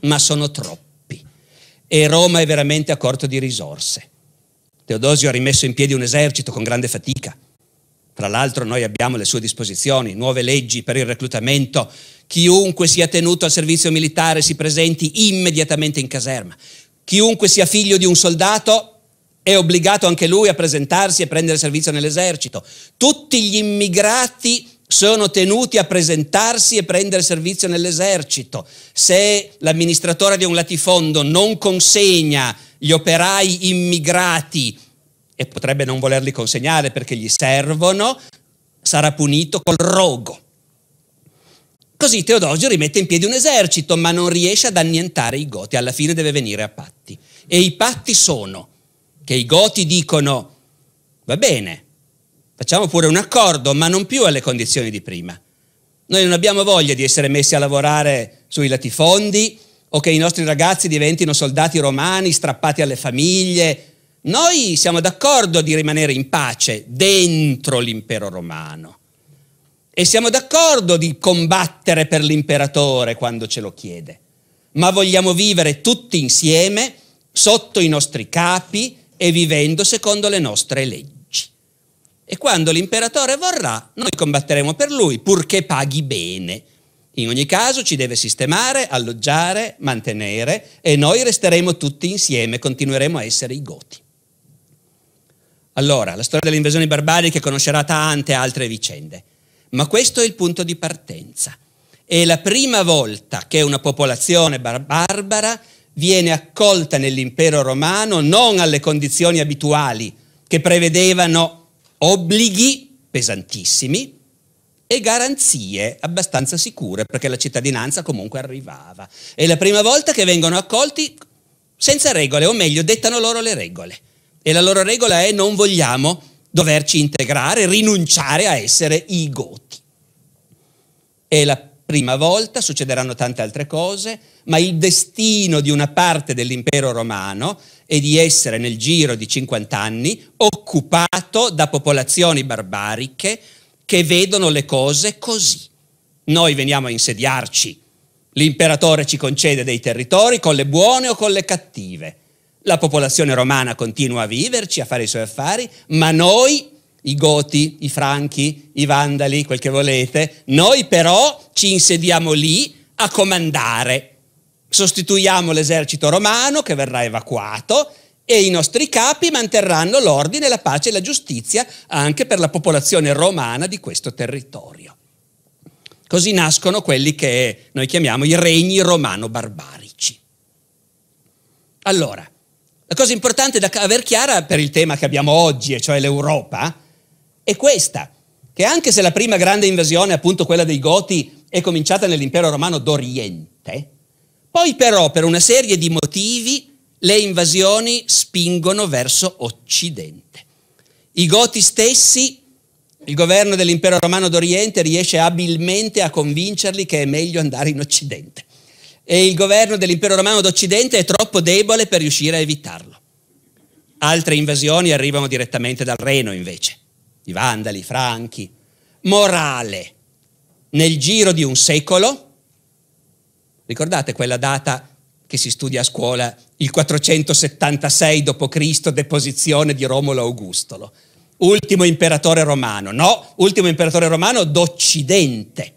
Ma sono troppi e Roma è veramente a corto di risorse. Teodosio ha rimesso in piedi un esercito con grande fatica. Tra l'altro noi abbiamo le sue disposizioni, nuove leggi per il reclutamento. Chiunque sia tenuto al servizio militare si presenti immediatamente in caserma. Chiunque sia figlio di un soldato è obbligato anche lui a presentarsi e prendere servizio nell'esercito. Tutti gli immigrati sono tenuti a presentarsi e prendere servizio nell'esercito. Se l'amministratore di un latifondo non consegna gli operai immigrati e potrebbe non volerli consegnare perché gli servono, sarà punito col rogo. Così Teodosio rimette in piedi un esercito, ma non riesce ad annientare i Goti, alla fine deve venire a patti. E i patti sono che i Goti dicono, va bene, facciamo pure un accordo, ma non più alle condizioni di prima. Noi non abbiamo voglia di essere messi a lavorare sui latifondi o che i nostri ragazzi diventino soldati romani strappati alle famiglie noi siamo d'accordo di rimanere in pace dentro l'impero romano e siamo d'accordo di combattere per l'imperatore quando ce lo chiede, ma vogliamo vivere tutti insieme sotto i nostri capi e vivendo secondo le nostre leggi. E quando l'imperatore vorrà, noi combatteremo per lui, purché paghi bene. In ogni caso ci deve sistemare, alloggiare, mantenere e noi resteremo tutti insieme, continueremo a essere i goti. Allora, la storia delle invasioni barbariche conoscerà tante altre vicende, ma questo è il punto di partenza. È la prima volta che una popolazione barbara viene accolta nell'impero romano non alle condizioni abituali che prevedevano obblighi pesantissimi e garanzie abbastanza sicure perché la cittadinanza comunque arrivava. È la prima volta che vengono accolti senza regole, o meglio, dettano loro le regole. E la loro regola è non vogliamo doverci integrare, rinunciare a essere i goti. È la prima volta, succederanno tante altre cose, ma il destino di una parte dell'impero romano è di essere nel giro di 50 anni occupato da popolazioni barbariche che vedono le cose così. Noi veniamo a insediarci, l'imperatore ci concede dei territori con le buone o con le cattive la popolazione romana continua a viverci, a fare i suoi affari, ma noi, i Goti, i Franchi, i Vandali, quel che volete, noi però ci insediamo lì a comandare. Sostituiamo l'esercito romano che verrà evacuato e i nostri capi manterranno l'ordine, la pace e la giustizia anche per la popolazione romana di questo territorio. Così nascono quelli che noi chiamiamo i regni romano-barbarici. Allora, la cosa importante da aver chiara per il tema che abbiamo oggi, e cioè l'Europa, è questa, che anche se la prima grande invasione, appunto quella dei Goti, è cominciata nell'impero romano d'Oriente, poi però per una serie di motivi le invasioni spingono verso Occidente. I Goti stessi, il governo dell'impero romano d'Oriente riesce abilmente a convincerli che è meglio andare in Occidente e il governo dell'impero romano d'Occidente è troppo debole per riuscire a evitarlo. Altre invasioni arrivano direttamente dal Reno invece, i Vandali, i Franchi. Morale, nel giro di un secolo, ricordate quella data che si studia a scuola, il 476 d.C., deposizione di Romolo Augustolo, ultimo imperatore romano, no, ultimo imperatore romano d'Occidente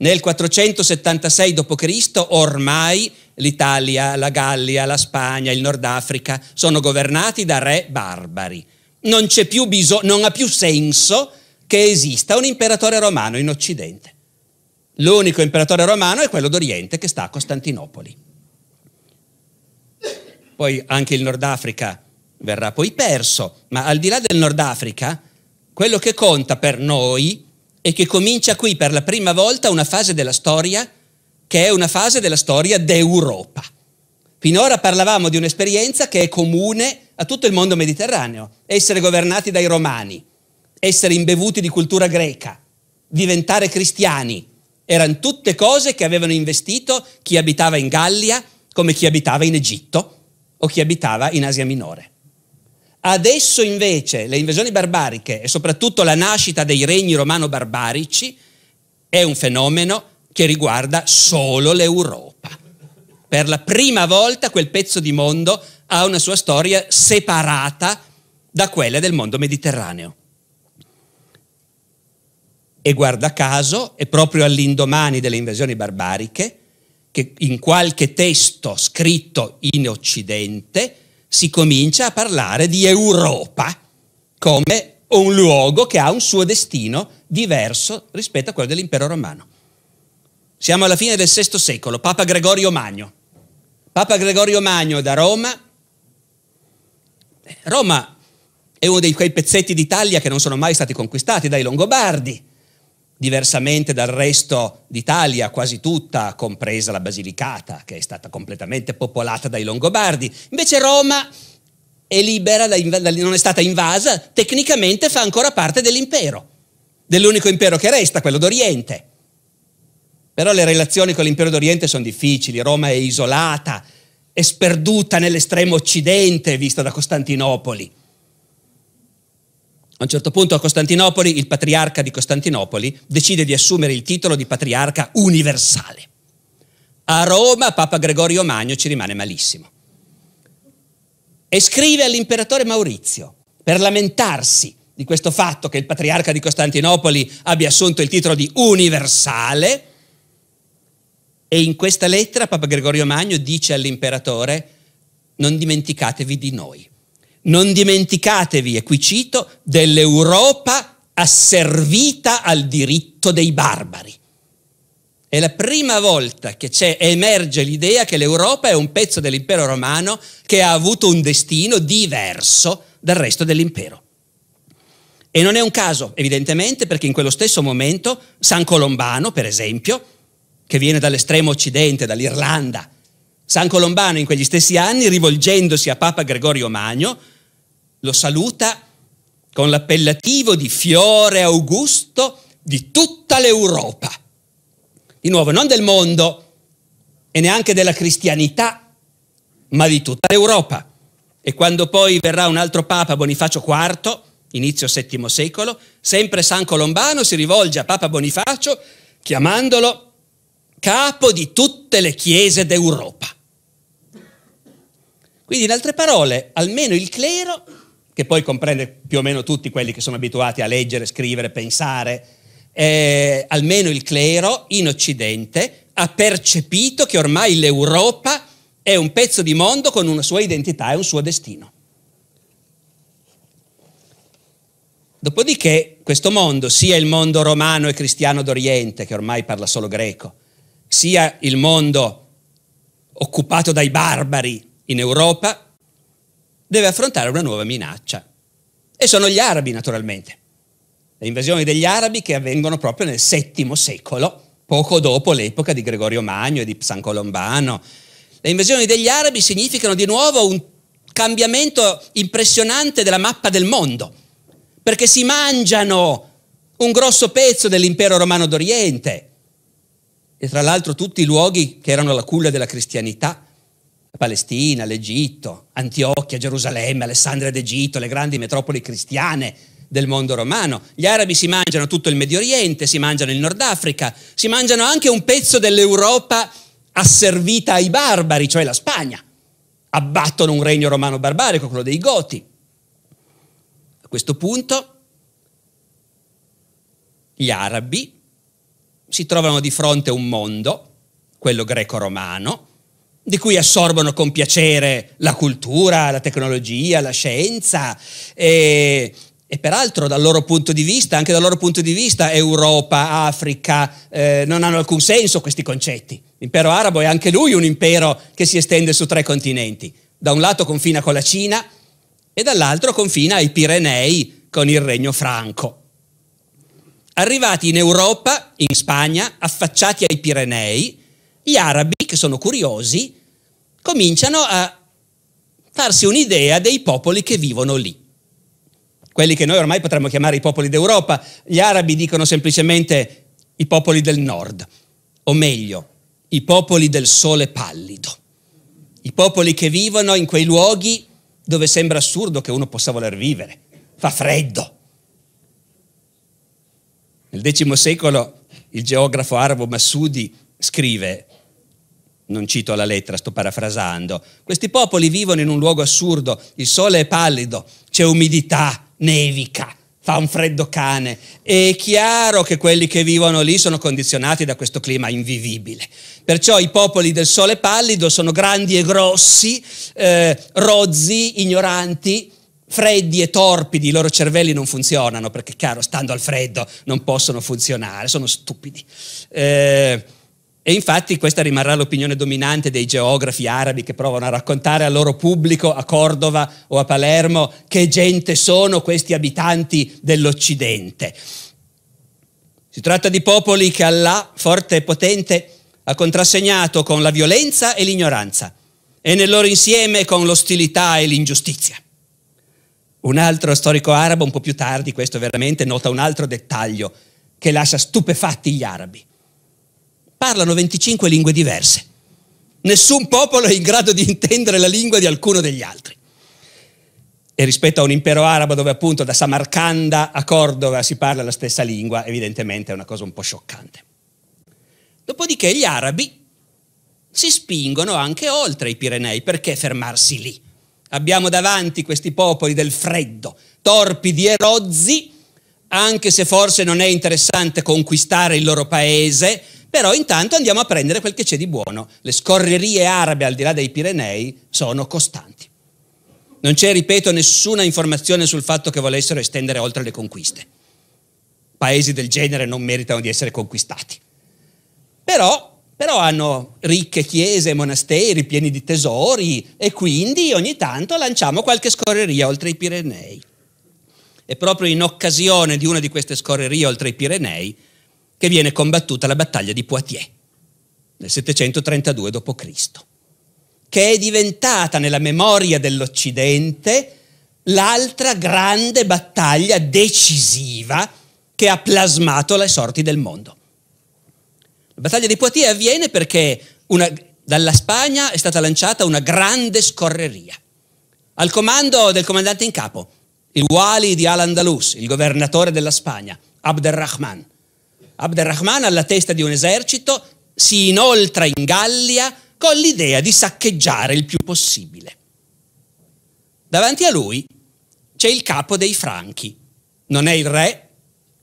nel 476 d.C. ormai l'Italia, la Gallia, la Spagna, il Nord Africa sono governati da re barbari. Non, più bisog- non ha più senso che esista un imperatore romano in Occidente. L'unico imperatore romano è quello d'Oriente che sta a Costantinopoli. Poi anche il Nord Africa verrà poi perso, ma al di là del Nord Africa, quello che conta per noi è e che comincia qui per la prima volta una fase della storia che è una fase della storia d'Europa. Finora parlavamo di un'esperienza che è comune a tutto il mondo mediterraneo, essere governati dai romani, essere imbevuti di cultura greca, diventare cristiani, erano tutte cose che avevano investito chi abitava in Gallia come chi abitava in Egitto o chi abitava in Asia Minore. Adesso invece le invasioni barbariche e soprattutto la nascita dei regni romano-barbarici è un fenomeno che riguarda solo l'Europa. Per la prima volta quel pezzo di mondo ha una sua storia separata da quella del mondo mediterraneo. E guarda caso, è proprio all'indomani delle invasioni barbariche che in qualche testo scritto in Occidente si comincia a parlare di Europa come un luogo che ha un suo destino diverso rispetto a quello dell'impero romano. Siamo alla fine del VI secolo, Papa Gregorio Magno. Papa Gregorio Magno da Roma. Eh, Roma è uno di quei pezzetti d'Italia che non sono mai stati conquistati dai Longobardi diversamente dal resto d'Italia, quasi tutta, compresa la Basilicata, che è stata completamente popolata dai Longobardi. Invece Roma è libera, non è stata invasa, tecnicamente fa ancora parte dell'impero, dell'unico impero che resta, quello d'Oriente. Però le relazioni con l'impero d'Oriente sono difficili, Roma è isolata, è sperduta nell'estremo occidente, vista da Costantinopoli. A un certo punto a Costantinopoli il patriarca di Costantinopoli decide di assumere il titolo di patriarca universale. A Roma Papa Gregorio Magno ci rimane malissimo. E scrive all'imperatore Maurizio per lamentarsi di questo fatto che il patriarca di Costantinopoli abbia assunto il titolo di universale. E in questa lettera Papa Gregorio Magno dice all'imperatore non dimenticatevi di noi. Non dimenticatevi, e qui cito, dell'Europa asservita al diritto dei barbari. È la prima volta che emerge l'idea che l'Europa è un pezzo dell'impero romano che ha avuto un destino diverso dal resto dell'impero. E non è un caso, evidentemente, perché in quello stesso momento San Colombano, per esempio, che viene dall'estremo occidente, dall'Irlanda, San Colombano in quegli stessi anni, rivolgendosi a Papa Gregorio Magno, lo saluta con l'appellativo di fiore augusto di tutta l'Europa. Di nuovo, non del mondo e neanche della cristianità, ma di tutta l'Europa. E quando poi verrà un altro Papa, Bonifacio IV, inizio VII secolo, sempre San Colombano si rivolge a Papa Bonifacio chiamandolo capo di tutte le chiese d'Europa. Quindi, in altre parole, almeno il clero che poi comprende più o meno tutti quelli che sono abituati a leggere, scrivere, pensare, eh, almeno il clero in Occidente ha percepito che ormai l'Europa è un pezzo di mondo con una sua identità e un suo destino. Dopodiché questo mondo, sia il mondo romano e cristiano d'Oriente, che ormai parla solo greco, sia il mondo occupato dai barbari in Europa, deve affrontare una nuova minaccia. E sono gli arabi, naturalmente. Le invasioni degli arabi che avvengono proprio nel VII secolo, poco dopo l'epoca di Gregorio Magno e di San Colombano. Le invasioni degli arabi significano di nuovo un cambiamento impressionante della mappa del mondo, perché si mangiano un grosso pezzo dell'impero romano d'Oriente e tra l'altro tutti i luoghi che erano la culla della cristianità la Palestina, l'Egitto, Antiochia, Gerusalemme, Alessandria d'Egitto, le grandi metropoli cristiane del mondo romano. Gli arabi si mangiano tutto il Medio Oriente, si mangiano il Nord Africa, si mangiano anche un pezzo dell'Europa asservita ai barbari, cioè la Spagna. Abbattono un regno romano barbarico, quello dei Goti. A questo punto gli arabi si trovano di fronte a un mondo, quello greco-romano, di cui assorbono con piacere la cultura, la tecnologia, la scienza e, e, peraltro dal loro punto di vista, anche dal loro punto di vista Europa, Africa, eh, non hanno alcun senso questi concetti. L'impero arabo è anche lui un impero che si estende su tre continenti. Da un lato confina con la Cina e dall'altro confina ai Pirenei con il Regno Franco. Arrivati in Europa, in Spagna, affacciati ai Pirenei, gli arabi, che sono curiosi, cominciano a farsi un'idea dei popoli che vivono lì. Quelli che noi ormai potremmo chiamare i popoli d'Europa, gli arabi dicono semplicemente i popoli del nord, o meglio, i popoli del sole pallido, i popoli che vivono in quei luoghi dove sembra assurdo che uno possa voler vivere, fa freddo. Nel X secolo il geografo arabo Masudi scrive non cito la lettera, sto parafrasando, questi popoli vivono in un luogo assurdo, il sole è pallido, c'è umidità, nevica, fa un freddo cane. È chiaro che quelli che vivono lì sono condizionati da questo clima invivibile. Perciò i popoli del sole pallido sono grandi e grossi, eh, rozzi, ignoranti, freddi e torpidi, i loro cervelli non funzionano perché, chiaro, stando al freddo non possono funzionare, sono stupidi. Eh, e infatti questa rimarrà l'opinione dominante dei geografi arabi che provano a raccontare al loro pubblico a Cordova o a Palermo che gente sono questi abitanti dell'Occidente. Si tratta di popoli che Allah, forte e potente, ha contrassegnato con la violenza e l'ignoranza e nel loro insieme con l'ostilità e l'ingiustizia. Un altro storico arabo, un po' più tardi, questo veramente, nota un altro dettaglio che lascia stupefatti gli arabi parlano 25 lingue diverse. Nessun popolo è in grado di intendere la lingua di alcuno degli altri. E rispetto a un impero arabo dove appunto da Samarcanda a Cordova si parla la stessa lingua, evidentemente è una cosa un po' scioccante. Dopodiché gli arabi si spingono anche oltre i Pirenei, perché fermarsi lì? Abbiamo davanti questi popoli del freddo, torpidi e rozzi, anche se forse non è interessante conquistare il loro paese, però intanto andiamo a prendere quel che c'è di buono. Le scorrerie arabe al di là dei Pirenei sono costanti. Non c'è, ripeto, nessuna informazione sul fatto che volessero estendere oltre le conquiste. Paesi del genere non meritano di essere conquistati. Però, però hanno ricche chiese e monasteri pieni di tesori e quindi ogni tanto lanciamo qualche scorreria oltre i Pirenei. E proprio in occasione di una di queste scorrerie oltre i Pirenei che viene combattuta la battaglia di Poitiers nel 732 d.C., che è diventata nella memoria dell'Occidente l'altra grande battaglia decisiva che ha plasmato le sorti del mondo. La battaglia di Poitiers avviene perché una, dalla Spagna è stata lanciata una grande scorreria al comando del comandante in capo, il Wali di Al-Andalus, il governatore della Spagna, Abderrahman. Abderrahman alla testa di un esercito si inoltra in Gallia con l'idea di saccheggiare il più possibile. Davanti a lui c'è il capo dei Franchi. Non è il re,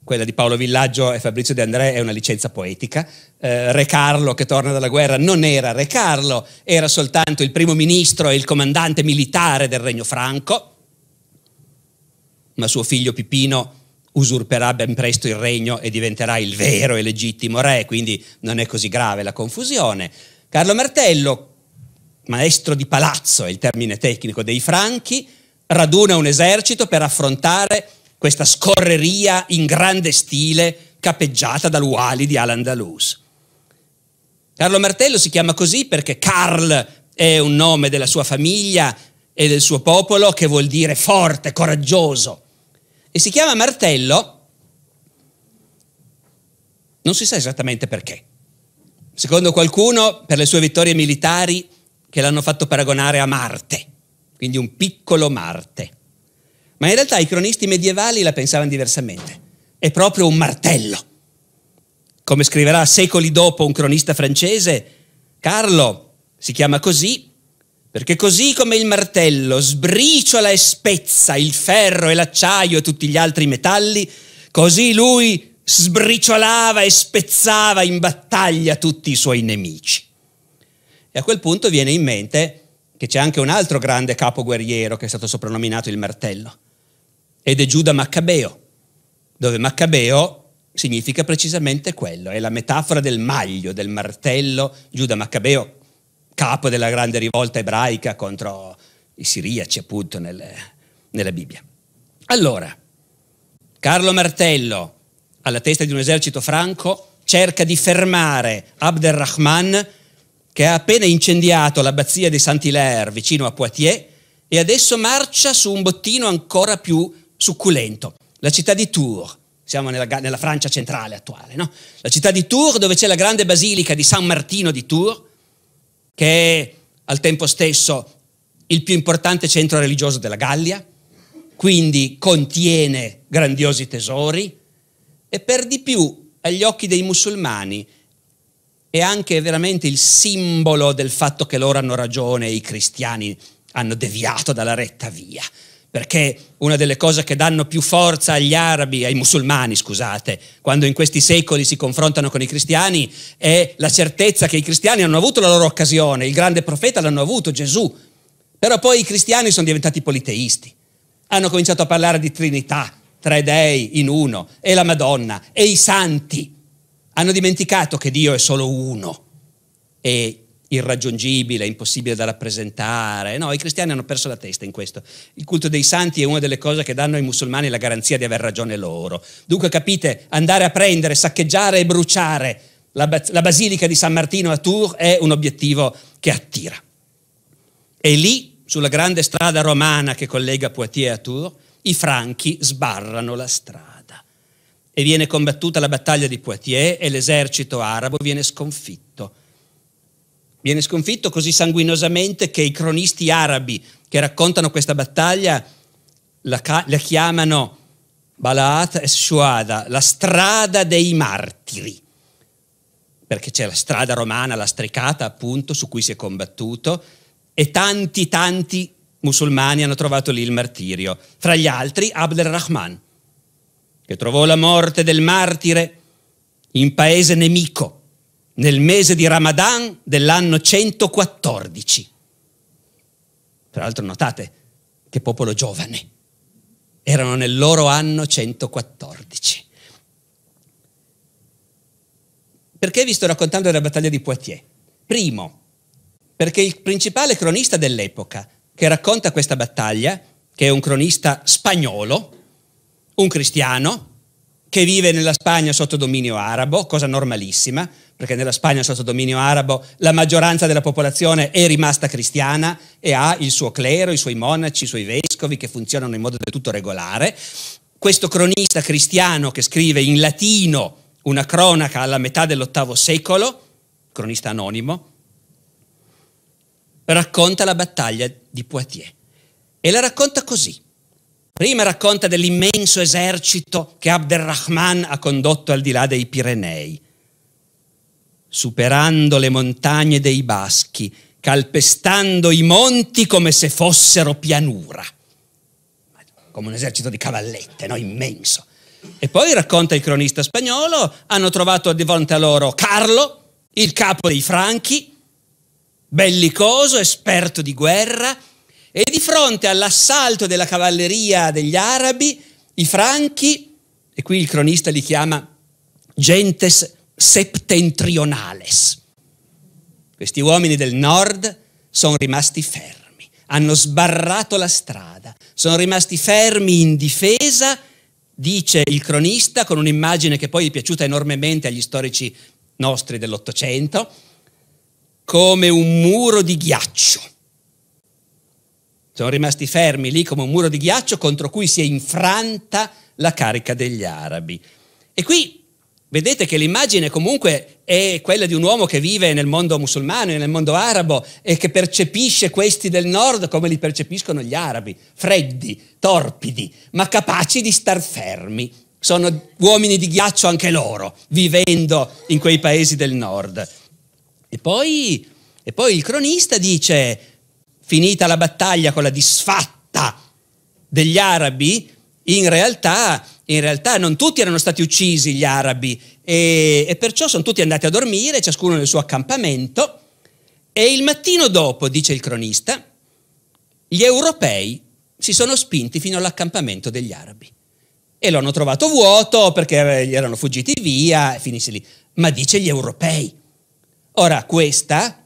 quella di Paolo Villaggio e Fabrizio De André è una licenza poetica. Eh, re Carlo, che torna dalla guerra, non era Re Carlo, era soltanto il primo ministro e il comandante militare del Regno Franco. Ma suo figlio Pipino usurperà ben presto il regno e diventerà il vero e legittimo re, quindi non è così grave la confusione. Carlo Martello, maestro di palazzo è il termine tecnico dei franchi, raduna un esercito per affrontare questa scorreria in grande stile capeggiata dall'Uali di Al-Andalus. Carlo Martello si chiama così perché Carl è un nome della sua famiglia e del suo popolo che vuol dire forte, coraggioso e si chiama martello, non si sa esattamente perché. Secondo qualcuno per le sue vittorie militari che l'hanno fatto paragonare a Marte, quindi un piccolo Marte. Ma in realtà i cronisti medievali la pensavano diversamente. È proprio un martello. Come scriverà secoli dopo un cronista francese, Carlo si chiama così perché così come il martello sbriciola e spezza il ferro e l'acciaio e tutti gli altri metalli, così lui sbriciolava e spezzava in battaglia tutti i suoi nemici. E a quel punto viene in mente che c'è anche un altro grande capo guerriero che è stato soprannominato il martello, ed è Giuda Maccabeo, dove Maccabeo significa precisamente quello, è la metafora del maglio, del martello. Giuda Maccabeo capo della grande rivolta ebraica contro i siriaci, appunto, nelle, nella Bibbia. Allora, Carlo Martello, alla testa di un esercito franco, cerca di fermare Abderrahman, che ha appena incendiato l'abbazia di Saint-Hilaire vicino a Poitiers, e adesso marcia su un bottino ancora più succulento, la città di Tours. Siamo nella, nella Francia centrale attuale, no? La città di Tours, dove c'è la grande basilica di San Martino di Tours, che è al tempo stesso il più importante centro religioso della Gallia, quindi contiene grandiosi tesori e per di più agli occhi dei musulmani è anche veramente il simbolo del fatto che loro hanno ragione e i cristiani hanno deviato dalla retta via perché una delle cose che danno più forza agli arabi, ai musulmani, scusate, quando in questi secoli si confrontano con i cristiani, è la certezza che i cristiani hanno avuto la loro occasione, il grande profeta l'hanno avuto, Gesù. Però poi i cristiani sono diventati politeisti, hanno cominciato a parlare di Trinità, tre dei in uno, e la Madonna, e i santi. Hanno dimenticato che Dio è solo uno e irraggiungibile, impossibile da rappresentare. No, i cristiani hanno perso la testa in questo. Il culto dei santi è una delle cose che danno ai musulmani la garanzia di aver ragione loro. Dunque capite, andare a prendere, saccheggiare e bruciare la, la basilica di San Martino a Tours è un obiettivo che attira. E lì, sulla grande strada romana che collega Poitiers a Tours, i franchi sbarrano la strada e viene combattuta la battaglia di Poitiers e l'esercito arabo viene sconfitto viene sconfitto così sanguinosamente che i cronisti arabi che raccontano questa battaglia la, la chiamano Balaat Shuada, la strada dei martiri, perché c'è la strada romana, la strecata appunto, su cui si è combattuto, e tanti, tanti musulmani hanno trovato lì il martirio. Fra gli altri Abdelrahman, che trovò la morte del martire in paese nemico nel mese di Ramadan dell'anno 114. Tra l'altro notate che popolo giovane, erano nel loro anno 114. Perché vi sto raccontando della battaglia di Poitiers? Primo, perché il principale cronista dell'epoca che racconta questa battaglia, che è un cronista spagnolo, un cristiano, che vive nella Spagna sotto dominio arabo, cosa normalissima, perché nella Spagna sotto dominio arabo la maggioranza della popolazione è rimasta cristiana e ha il suo clero, i suoi monaci, i suoi vescovi che funzionano in modo del tutto regolare. Questo cronista cristiano che scrive in latino una cronaca alla metà dell'ottavo secolo, cronista anonimo, racconta la battaglia di Poitiers e la racconta così. Prima racconta dell'immenso esercito che Abderrahman ha condotto al di là dei Pirenei superando le montagne dei baschi, calpestando i monti come se fossero pianura, come un esercito di cavallette, no? immenso. E poi racconta il cronista spagnolo, hanno trovato di fronte a loro Carlo, il capo dei Franchi, bellicoso, esperto di guerra, e di fronte all'assalto della cavalleria degli arabi, i Franchi, e qui il cronista li chiama gentes septentrionales. Questi uomini del nord sono rimasti fermi, hanno sbarrato la strada, sono rimasti fermi in difesa, dice il cronista, con un'immagine che poi è piaciuta enormemente agli storici nostri dell'Ottocento, come un muro di ghiaccio. Sono rimasti fermi lì come un muro di ghiaccio contro cui si è infranta la carica degli arabi. E qui Vedete che l'immagine comunque è quella di un uomo che vive nel mondo musulmano e nel mondo arabo e che percepisce questi del nord come li percepiscono gli arabi, freddi, torpidi, ma capaci di star fermi. Sono uomini di ghiaccio anche loro, vivendo in quei paesi del nord. E poi, e poi il cronista dice, finita la battaglia con la disfatta degli arabi, in realtà in realtà non tutti erano stati uccisi gli arabi e, e, perciò sono tutti andati a dormire, ciascuno nel suo accampamento e il mattino dopo, dice il cronista, gli europei si sono spinti fino all'accampamento degli arabi e lo hanno trovato vuoto perché gli erano fuggiti via e finisce lì. Ma dice gli europei. Ora questa,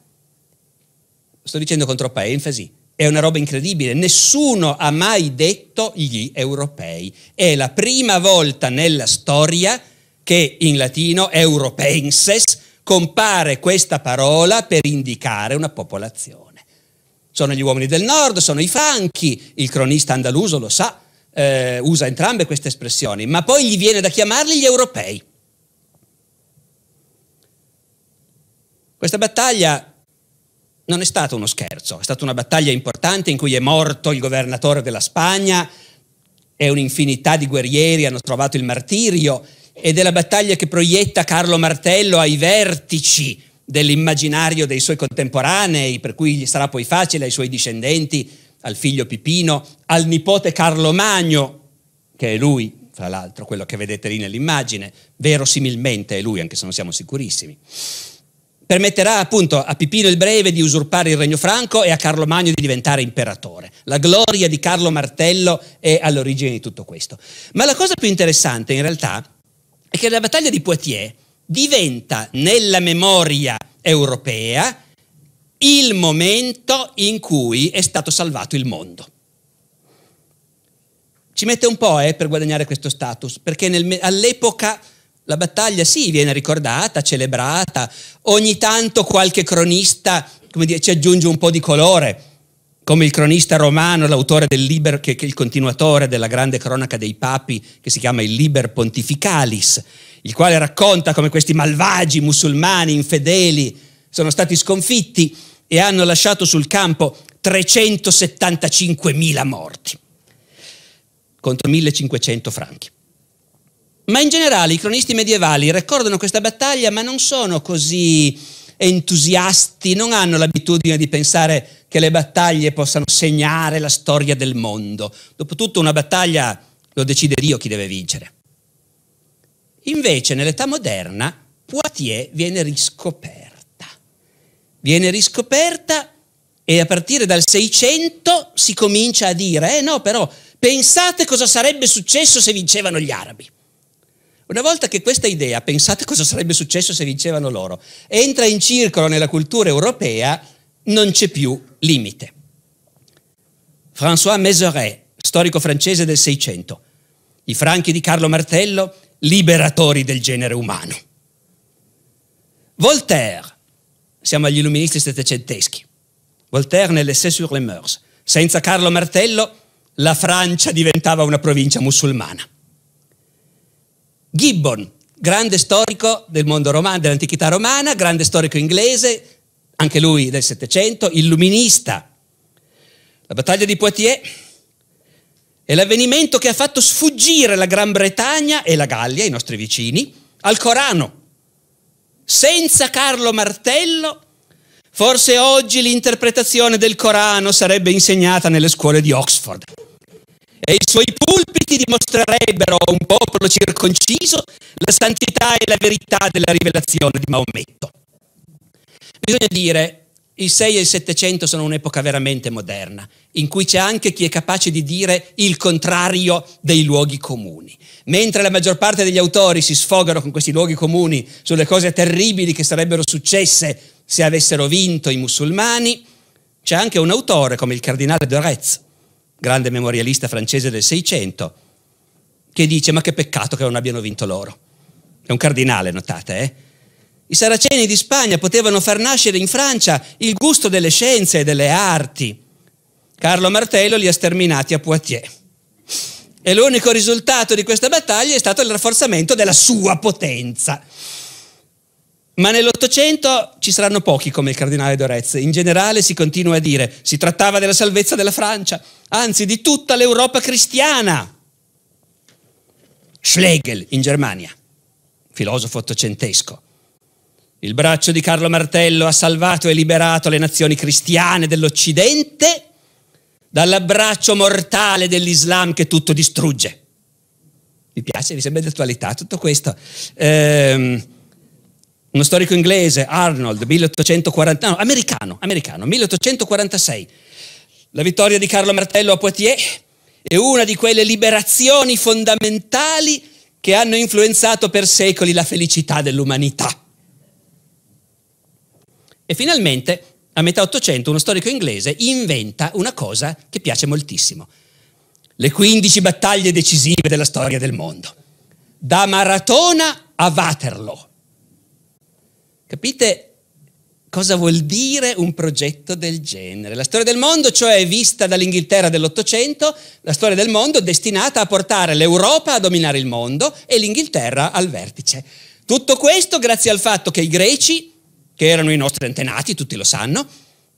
sto dicendo con troppa enfasi, è una roba incredibile, nessuno ha mai detto gli europei. È la prima volta nella storia che in latino europenses compare questa parola per indicare una popolazione. Sono gli uomini del nord, sono i franchi, il cronista andaluso lo sa, eh, usa entrambe queste espressioni, ma poi gli viene da chiamarli gli europei. Questa battaglia non è stato uno scherzo, è stata una battaglia importante in cui è morto il governatore della Spagna e un'infinità di guerrieri hanno trovato il martirio ed è la battaglia che proietta Carlo Martello ai vertici dell'immaginario dei suoi contemporanei, per cui gli sarà poi facile ai suoi discendenti, al figlio Pipino, al nipote Carlo Magno, che è lui, fra l'altro, quello che vedete lì nell'immagine, verosimilmente è lui, anche se non siamo sicurissimi permetterà appunto a Pipino il Breve di usurpare il Regno Franco e a Carlo Magno di diventare imperatore. La gloria di Carlo Martello è all'origine di tutto questo. Ma la cosa più interessante in realtà è che la battaglia di Poitiers diventa nella memoria europea il momento in cui è stato salvato il mondo. Ci mette un po' eh, per guadagnare questo status, perché nel, all'epoca la battaglia sì, viene ricordata, celebrata, ogni tanto qualche cronista dire, ci aggiunge un po' di colore, come il cronista romano, l'autore del Liber, che, che è il continuatore della grande cronaca dei papi, che si chiama il Liber Pontificalis, il quale racconta come questi malvagi musulmani infedeli sono stati sconfitti e hanno lasciato sul campo 375.000 morti contro 1.500 franchi. Ma in generale i cronisti medievali ricordano questa battaglia, ma non sono così entusiasti, non hanno l'abitudine di pensare che le battaglie possano segnare la storia del mondo. Dopotutto una battaglia lo decide Dio chi deve vincere. Invece nell'età moderna Poitiers viene riscoperta. Viene riscoperta e a partire dal 600 si comincia a dire, eh no però, pensate cosa sarebbe successo se vincevano gli arabi. Una volta che questa idea, pensate cosa sarebbe successo se vincevano loro, entra in circolo nella cultura europea, non c'è più limite. François Mézeret, storico francese del Seicento, i franchi di Carlo Martello, liberatori del genere umano. Voltaire, siamo agli illuministi settecenteschi, Voltaire nell'Essai sur les mœurs, senza Carlo Martello la Francia diventava una provincia musulmana. Gibbon, grande storico del mondo romano, dell'antichità romana, grande storico inglese, anche lui del Settecento, illuminista. La battaglia di Poitiers è l'avvenimento che ha fatto sfuggire la Gran Bretagna e la Gallia, i nostri vicini, al Corano. Senza Carlo Martello, forse oggi l'interpretazione del Corano sarebbe insegnata nelle scuole di Oxford e i suoi pulpiti dimostrerebbero a un popolo circonciso la santità e la verità della rivelazione di Maometto. Bisogna dire, il 6 e il 700 sono un'epoca veramente moderna, in cui c'è anche chi è capace di dire il contrario dei luoghi comuni. Mentre la maggior parte degli autori si sfogano con questi luoghi comuni sulle cose terribili che sarebbero successe se avessero vinto i musulmani, c'è anche un autore come il cardinale Dorez, grande memorialista francese del Seicento, che dice ma che peccato che non abbiano vinto loro. È un cardinale, notate, eh? I saraceni di Spagna potevano far nascere in Francia il gusto delle scienze e delle arti. Carlo Martello li ha sterminati a Poitiers. E l'unico risultato di questa battaglia è stato il rafforzamento della sua potenza. Ma nell'Ottocento ci saranno pochi come il cardinale Dorez. In generale si continua a dire si trattava della salvezza della Francia, anzi di tutta l'Europa cristiana. Schlegel in Germania, filosofo ottocentesco. Il braccio di Carlo Martello ha salvato e liberato le nazioni cristiane dell'Occidente dall'abbraccio mortale dell'Islam che tutto distrugge. Mi piace? Vi sembra di attualità tutto questo? Ehm, uno storico inglese, Arnold, 1840, no, americano, americano, 1846. La vittoria di Carlo Martello a Poitiers è una di quelle liberazioni fondamentali che hanno influenzato per secoli la felicità dell'umanità. E finalmente, a metà Ottocento, uno storico inglese inventa una cosa che piace moltissimo, le 15 battaglie decisive della storia del mondo, da Maratona a Waterloo. Capite cosa vuol dire un progetto del genere? La storia del mondo, cioè vista dall'Inghilterra dell'Ottocento, la storia del mondo destinata a portare l'Europa a dominare il mondo e l'Inghilterra al vertice. Tutto questo grazie al fatto che i greci, che erano i nostri antenati, tutti lo sanno,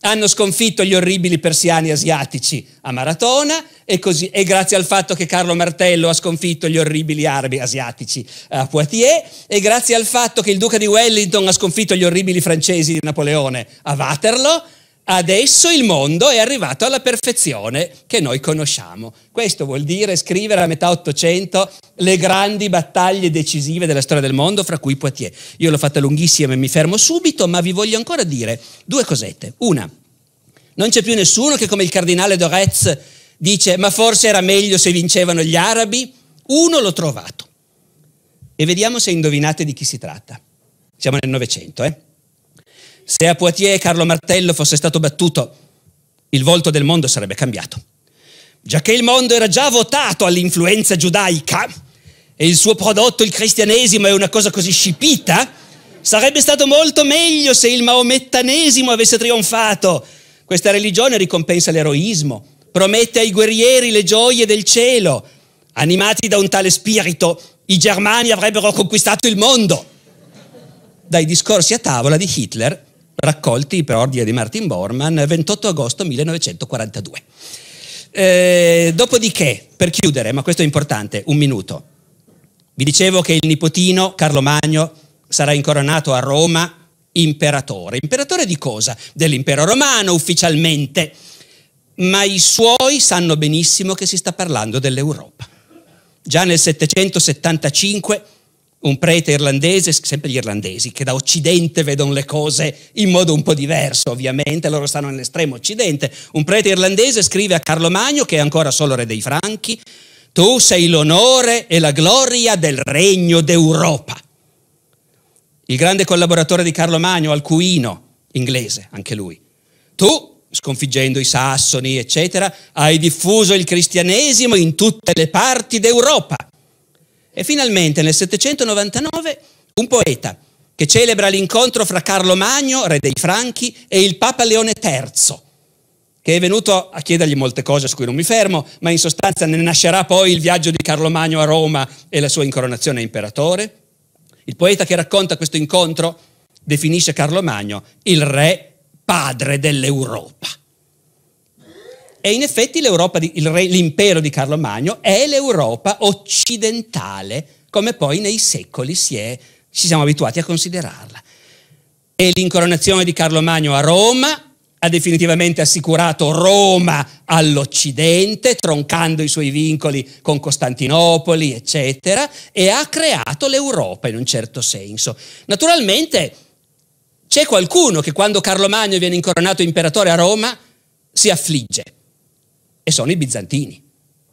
hanno sconfitto gli orribili persiani asiatici a Maratona e, così, e, grazie al fatto che Carlo Martello ha sconfitto gli orribili arabi asiatici eh, a Poitiers e grazie al fatto che il duca di Wellington ha sconfitto gli orribili francesi di Napoleone a Waterloo Adesso il mondo è arrivato alla perfezione che noi conosciamo. Questo vuol dire scrivere a metà 800 le grandi battaglie decisive della storia del mondo, fra cui Poitiers. Io l'ho fatta lunghissima e mi fermo subito, ma vi voglio ancora dire due cosette. Una, non c'è più nessuno che come il cardinale Doretz dice ma forse era meglio se vincevano gli arabi. Uno l'ho trovato. E vediamo se indovinate di chi si tratta. Siamo nel Novecento, eh? Se a Poitiers Carlo Martello fosse stato battuto, il volto del mondo sarebbe cambiato. Giacché il mondo era già votato all'influenza giudaica e il suo prodotto, il cristianesimo, è una cosa così scipita, sarebbe stato molto meglio se il maomettanesimo avesse trionfato. Questa religione ricompensa l'eroismo, promette ai guerrieri le gioie del cielo. Animati da un tale spirito, i germani avrebbero conquistato il mondo. Dai discorsi a tavola di Hitler raccolti per ordine di Martin Bormann, 28 agosto 1942. Eh, dopodiché, per chiudere, ma questo è importante, un minuto. Vi dicevo che il nipotino Carlo Magno sarà incoronato a Roma imperatore. Imperatore di cosa? Dell'impero romano ufficialmente, ma i suoi sanno benissimo che si sta parlando dell'Europa. Già nel 775 un prete irlandese, sempre gli irlandesi, che da occidente vedono le cose in modo un po' diverso, ovviamente, loro stanno nell'estremo occidente. Un prete irlandese scrive a Carlo Magno, che è ancora solo re dei Franchi, tu sei l'onore e la gloria del regno d'Europa. Il grande collaboratore di Carlo Magno, Alcuino, inglese, anche lui. Tu, sconfiggendo i sassoni, eccetera, hai diffuso il cristianesimo in tutte le parti d'Europa. E finalmente nel 799 un poeta che celebra l'incontro fra Carlo Magno, re dei Franchi, e il Papa Leone III, che è venuto a chiedergli molte cose su cui non mi fermo, ma in sostanza ne nascerà poi il viaggio di Carlo Magno a Roma e la sua incoronazione a imperatore. Il poeta che racconta questo incontro definisce Carlo Magno il re padre dell'Europa. E in effetti di, re, l'impero di Carlo Magno è l'Europa occidentale, come poi nei secoli si è, ci siamo abituati a considerarla. E l'incoronazione di Carlo Magno a Roma ha definitivamente assicurato Roma all'Occidente, troncando i suoi vincoli con Costantinopoli, eccetera, e ha creato l'Europa in un certo senso. Naturalmente c'è qualcuno che quando Carlo Magno viene incoronato imperatore a Roma si affligge e sono i bizantini,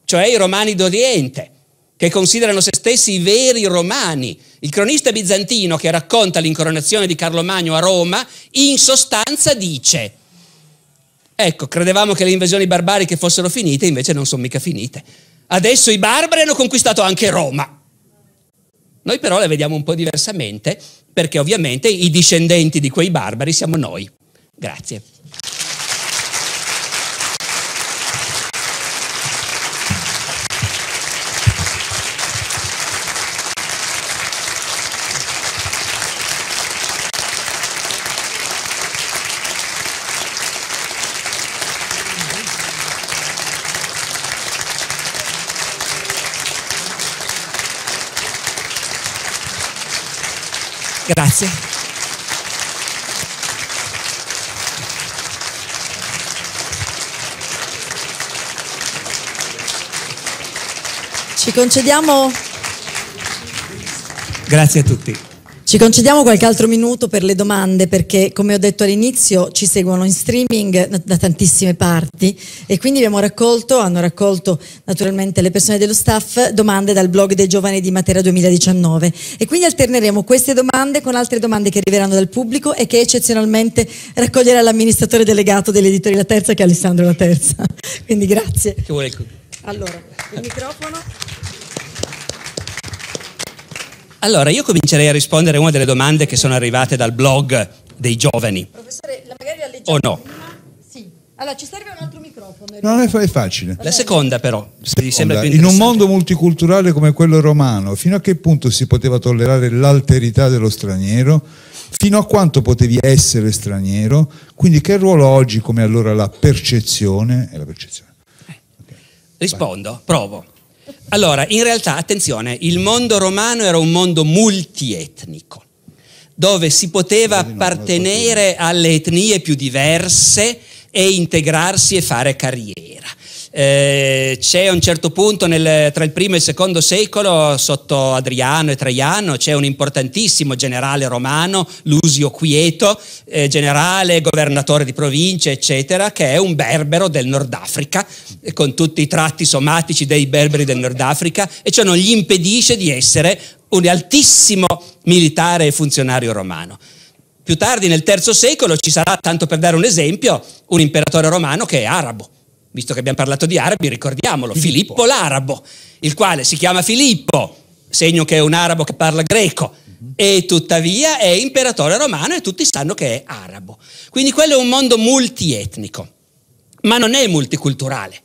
cioè i romani d'Oriente, che considerano se stessi i veri romani. Il cronista bizantino che racconta l'incoronazione di Carlo Magno a Roma, in sostanza dice, ecco, credevamo che le invasioni barbariche fossero finite, invece non sono mica finite. Adesso i barbari hanno conquistato anche Roma. Noi però la vediamo un po' diversamente, perché ovviamente i discendenti di quei barbari siamo noi. Grazie. Grazie. Ci concediamo. Grazie a tutti. Ci concediamo qualche altro minuto per le domande perché come ho detto all'inizio ci seguono in streaming da tantissime parti e quindi abbiamo raccolto, hanno raccolto naturalmente le persone dello staff domande dal blog dei giovani di Matera 2019 e quindi alterneremo queste domande con altre domande che arriveranno dal pubblico e che eccezionalmente raccoglierà l'amministratore delegato dell'editoria La Terza che è Alessandro La Terza. Quindi grazie. Allora, il microfono. Allora, io comincerei a rispondere a una delle domande che sono arrivate dal blog dei giovani. Professore, la magari la leggiamo. O no? Sì. Allora, ci serve un altro microfono. No, è facile. La seconda però, seconda, in un mondo multiculturale come quello romano, fino a che punto si poteva tollerare l'alterità dello straniero? Fino a quanto potevi essere straniero? Quindi che ruolo oggi come allora la percezione? È la percezione. Okay. Rispondo, Vai. provo. Allora, in realtà, attenzione, il mondo romano era un mondo multietnico, dove si poteva appartenere alle etnie più diverse e integrarsi e fare carriera. Eh, c'è a un certo punto nel, tra il primo e il secondo secolo, sotto Adriano e Traiano, c'è un importantissimo generale romano, Lusio Quieto, eh, generale, governatore di province, eccetera, che è un berbero del Nord Africa, eh, con tutti i tratti somatici dei berberi del Nord Africa, e ciò non gli impedisce di essere un altissimo militare e funzionario romano. Più tardi, nel III secolo, ci sarà, tanto per dare un esempio, un imperatore romano che è arabo visto che abbiamo parlato di arabi, ricordiamolo, Filippo, Filippo l'arabo, il quale si chiama Filippo, segno che è un arabo che parla greco, mhm. e tuttavia è imperatore romano e tutti sanno che è arabo. Quindi quello è un mondo multietnico, ma non è multiculturale.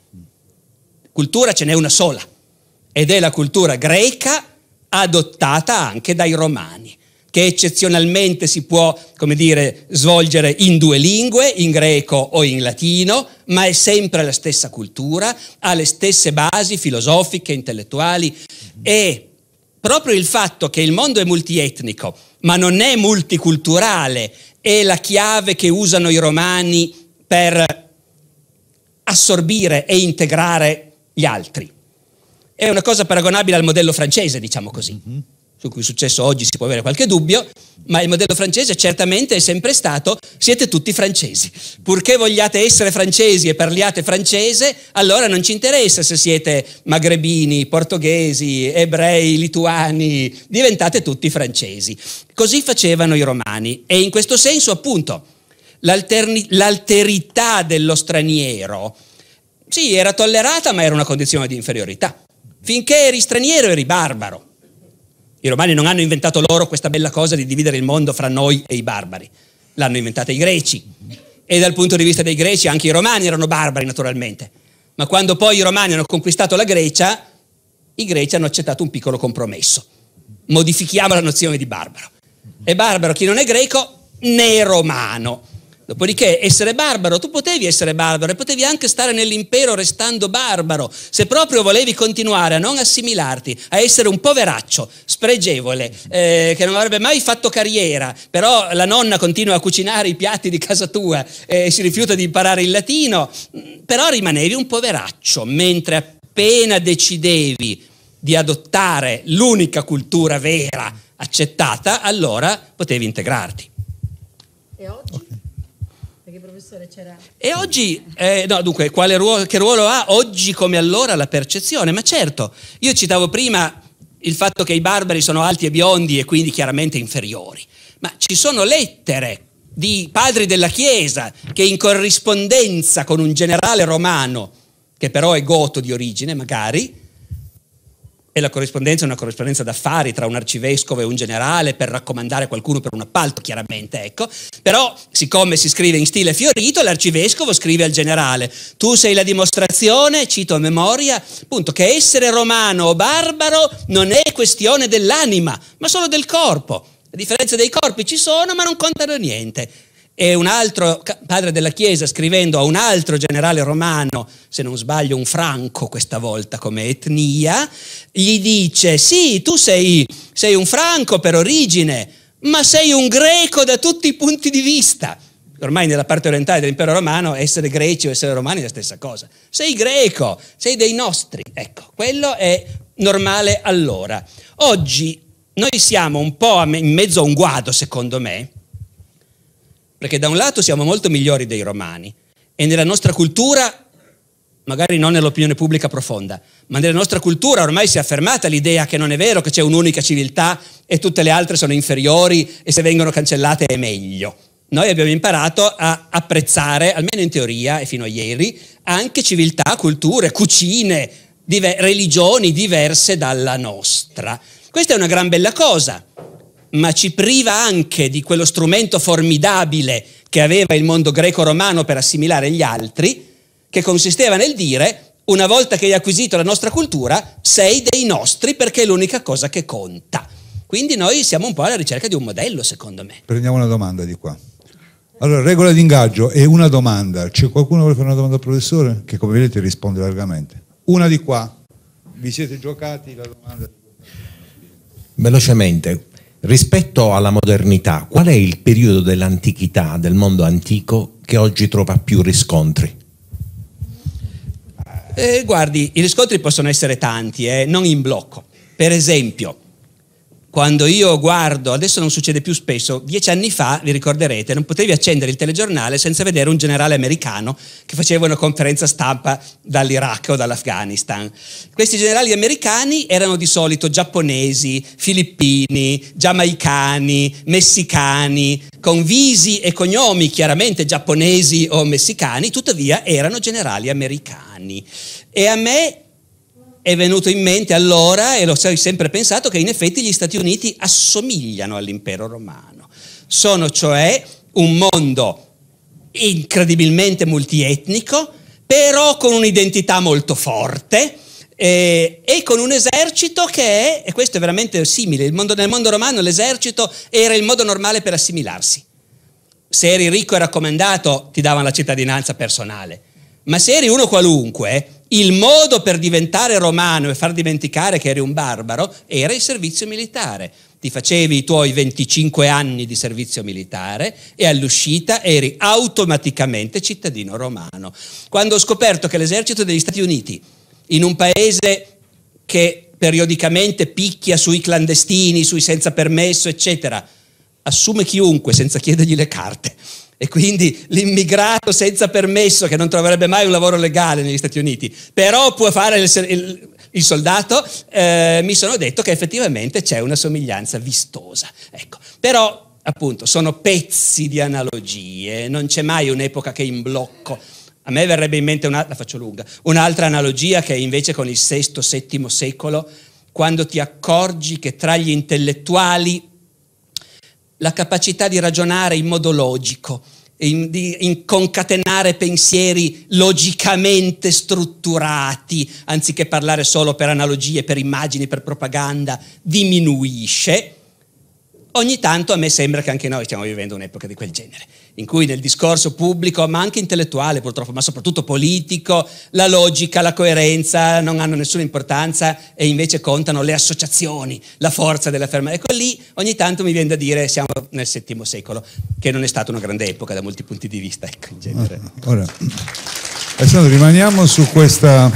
Cultura ce n'è una sola ed è la cultura greca adottata anche dai romani che eccezionalmente si può, come dire, svolgere in due lingue, in greco o in latino, ma è sempre la stessa cultura, ha le stesse basi filosofiche, intellettuali e proprio il fatto che il mondo è multietnico, ma non è multiculturale, è la chiave che usano i romani per assorbire e integrare gli altri. È una cosa paragonabile al modello francese, diciamo così. Mm-hmm su cui è successo oggi si può avere qualche dubbio, ma il modello francese certamente è sempre stato siete tutti francesi. Purché vogliate essere francesi e parliate francese, allora non ci interessa se siete magrebini, portoghesi, ebrei, lituani, diventate tutti francesi. Così facevano i romani e in questo senso appunto l'alterità dello straniero, sì, era tollerata ma era una condizione di inferiorità. Finché eri straniero eri barbaro i romani non hanno inventato loro questa bella cosa di dividere il mondo fra noi e i barbari, l'hanno inventata i greci. E dal punto di vista dei greci anche i romani erano barbari naturalmente. Ma quando poi i romani hanno conquistato la Grecia, i greci hanno accettato un piccolo compromesso. Modifichiamo la nozione di barbaro. E barbaro chi non è greco né romano. Dopodiché essere barbaro, tu potevi essere barbaro e potevi anche stare nell'impero restando barbaro, se proprio volevi continuare a non assimilarti, a essere un poveraccio, spregevole, eh, che non avrebbe mai fatto carriera, però la nonna continua a cucinare i piatti di casa tua e si rifiuta di imparare il latino, mm, però rimanevi un poveraccio, mentre appena decidevi di adottare l'unica cultura vera accettata, allora potevi integrarti. E oggi? professore c'era. E oggi, eh, no, dunque, ruolo, che ruolo ha oggi come allora la percezione? Ma certo, io citavo prima il fatto che i barbari sono alti e biondi e quindi chiaramente inferiori, ma ci sono lettere di padri della Chiesa che in corrispondenza con un generale romano, che però è goto di origine magari, e la corrispondenza è una corrispondenza d'affari tra un arcivescovo e un generale per raccomandare qualcuno per un appalto, chiaramente, ecco. Però, siccome si scrive in stile fiorito, l'arcivescovo scrive al generale, tu sei la dimostrazione, cito a memoria, appunto, che essere romano o barbaro non è questione dell'anima, ma solo del corpo. Le differenze dei corpi ci sono, ma non contano niente e un altro padre della Chiesa scrivendo a un altro generale romano, se non sbaglio un franco questa volta come etnia, gli dice sì, tu sei, sei un franco per origine, ma sei un greco da tutti i punti di vista. Ormai nella parte orientale dell'impero romano essere greci o essere romani è la stessa cosa. Sei greco, sei dei nostri. Ecco, quello è normale allora. Oggi noi siamo un po' in mezzo a un guado, secondo me, perché da un lato siamo molto migliori dei romani e nella nostra cultura, magari non nell'opinione pubblica profonda, ma nella nostra cultura ormai si è affermata l'idea che non è vero che c'è un'unica civiltà e tutte le altre sono inferiori e se vengono cancellate è meglio. Noi abbiamo imparato a apprezzare, almeno in teoria e fino a ieri, anche civiltà, culture, cucine, diver- religioni diverse dalla nostra. Questa è una gran bella cosa, ma ci priva anche di quello strumento formidabile che aveva il mondo greco-romano per assimilare gli altri, che consisteva nel dire, una volta che hai acquisito la nostra cultura, sei dei nostri perché è l'unica cosa che conta. Quindi noi siamo un po' alla ricerca di un modello, secondo me. Prendiamo una domanda di qua. Allora, regola di ingaggio e una domanda. C'è qualcuno che vuole fare una domanda al professore? Che come vedete risponde largamente. Una di qua. Vi siete giocati la domanda? Velocemente, Rispetto alla modernità, qual è il periodo dell'antichità, del mondo antico, che oggi trova più riscontri? Eh, guardi, i riscontri possono essere tanti, eh, non in blocco. Per esempio, quando io guardo, adesso non succede più spesso, dieci anni fa, vi ricorderete, non potevi accendere il telegiornale senza vedere un generale americano che faceva una conferenza stampa dall'Iraq o dall'Afghanistan. Questi generali americani erano di solito giapponesi, filippini, giamaicani, messicani, con visi e cognomi chiaramente giapponesi o messicani, tuttavia erano generali americani. E a me è venuto in mente allora, e lo l'ho sempre pensato, che in effetti gli Stati Uniti assomigliano all'impero romano. Sono cioè un mondo incredibilmente multietnico, però con un'identità molto forte eh, e con un esercito che è, e questo è veramente simile, mondo, nel mondo romano l'esercito era il modo normale per assimilarsi. Se eri ricco e raccomandato ti davano la cittadinanza personale, ma se eri uno qualunque il modo per diventare romano e far dimenticare che eri un barbaro era il servizio militare. Ti facevi i tuoi 25 anni di servizio militare e all'uscita eri automaticamente cittadino romano. Quando ho scoperto che l'esercito degli Stati Uniti, in un paese che periodicamente picchia sui clandestini, sui senza permesso, eccetera, assume chiunque senza chiedergli le carte, e quindi l'immigrato senza permesso, che non troverebbe mai un lavoro legale negli Stati Uniti, però può fare il, il, il soldato, eh, mi sono detto che effettivamente c'è una somiglianza vistosa. Ecco. Però appunto sono pezzi di analogie, non c'è mai un'epoca che in blocco. A me verrebbe in mente una, lunga, un'altra analogia che è invece con il VI, VII secolo, quando ti accorgi che tra gli intellettuali la capacità di ragionare in modo logico, in, di in concatenare pensieri logicamente strutturati, anziché parlare solo per analogie, per immagini, per propaganda, diminuisce. Ogni tanto a me sembra che anche noi stiamo vivendo un'epoca di quel genere in cui nel discorso pubblico, ma anche intellettuale purtroppo, ma soprattutto politico, la logica, la coerenza non hanno nessuna importanza e invece contano le associazioni, la forza della ferma. Ecco lì ogni tanto mi viene da dire siamo nel VII secolo, che non è stata una grande epoca da molti punti di vista, ecco, in genere. Ah, ora, Alessandro, rimaniamo su questa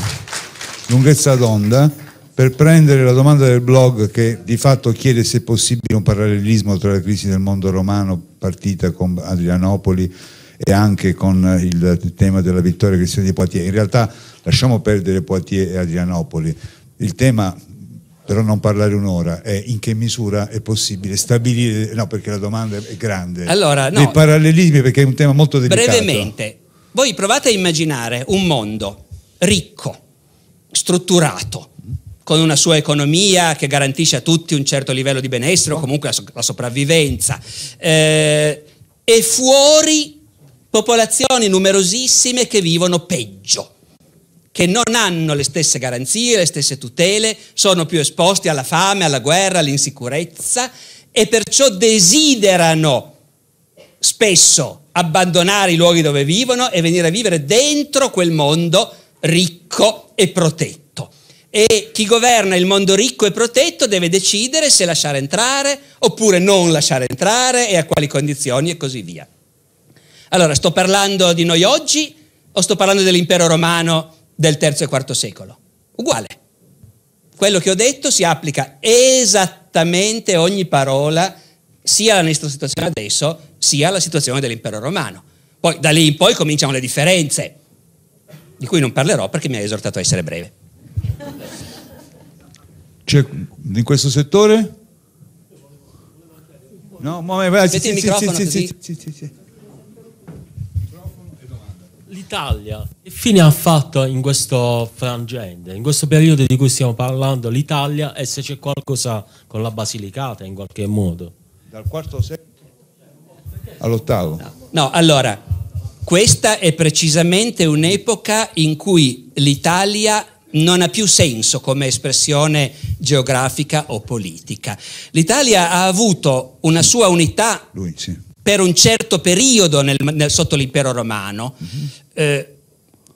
lunghezza d'onda per prendere la domanda del blog che di fatto chiede se è possibile un parallelismo tra la crisi del mondo romano partita con Adrianopoli e anche con il tema della vittoria cristiana di Poitiers. In realtà lasciamo perdere Poitiers e Adrianopoli. Il tema però non parlare un'ora, è in che misura è possibile stabilire, no perché la domanda è grande, allora, no, i parallelismi perché è un tema molto delicato. Brevemente, voi provate a immaginare un mondo ricco, strutturato, con una sua economia che garantisce a tutti un certo livello di benessere o comunque la, so- la sopravvivenza. Eh, e fuori popolazioni numerosissime che vivono peggio, che non hanno le stesse garanzie, le stesse tutele, sono più esposti alla fame, alla guerra, all'insicurezza e perciò desiderano spesso abbandonare i luoghi dove vivono e venire a vivere dentro quel mondo ricco e protetto e chi governa il mondo ricco e protetto deve decidere se lasciare entrare oppure non lasciare entrare e a quali condizioni e così via. Allora, sto parlando di noi oggi o sto parlando dell'impero romano del III e IV secolo? Uguale. Quello che ho detto si applica esattamente ogni parola sia alla nostra situazione adesso sia alla situazione dell'impero romano. Poi da lì in poi cominciano le differenze, di cui non parlerò perché mi ha esortato a essere breve. C'è in questo settore? No, ma vai, sì, il microfono sì, sì, sì, sì, sì. L'Italia, che fine ha fatto in questo frangente, in questo periodo di cui stiamo parlando, l'Italia e se c'è qualcosa con la Basilicata in qualche modo? Dal quarto secolo all'ottavo. No. no, allora, questa è precisamente un'epoca in cui l'Italia non ha più senso come espressione geografica o politica. L'Italia ha avuto una sua unità Lui, sì. per un certo periodo nel, nel, sotto l'impero romano, mm-hmm. eh,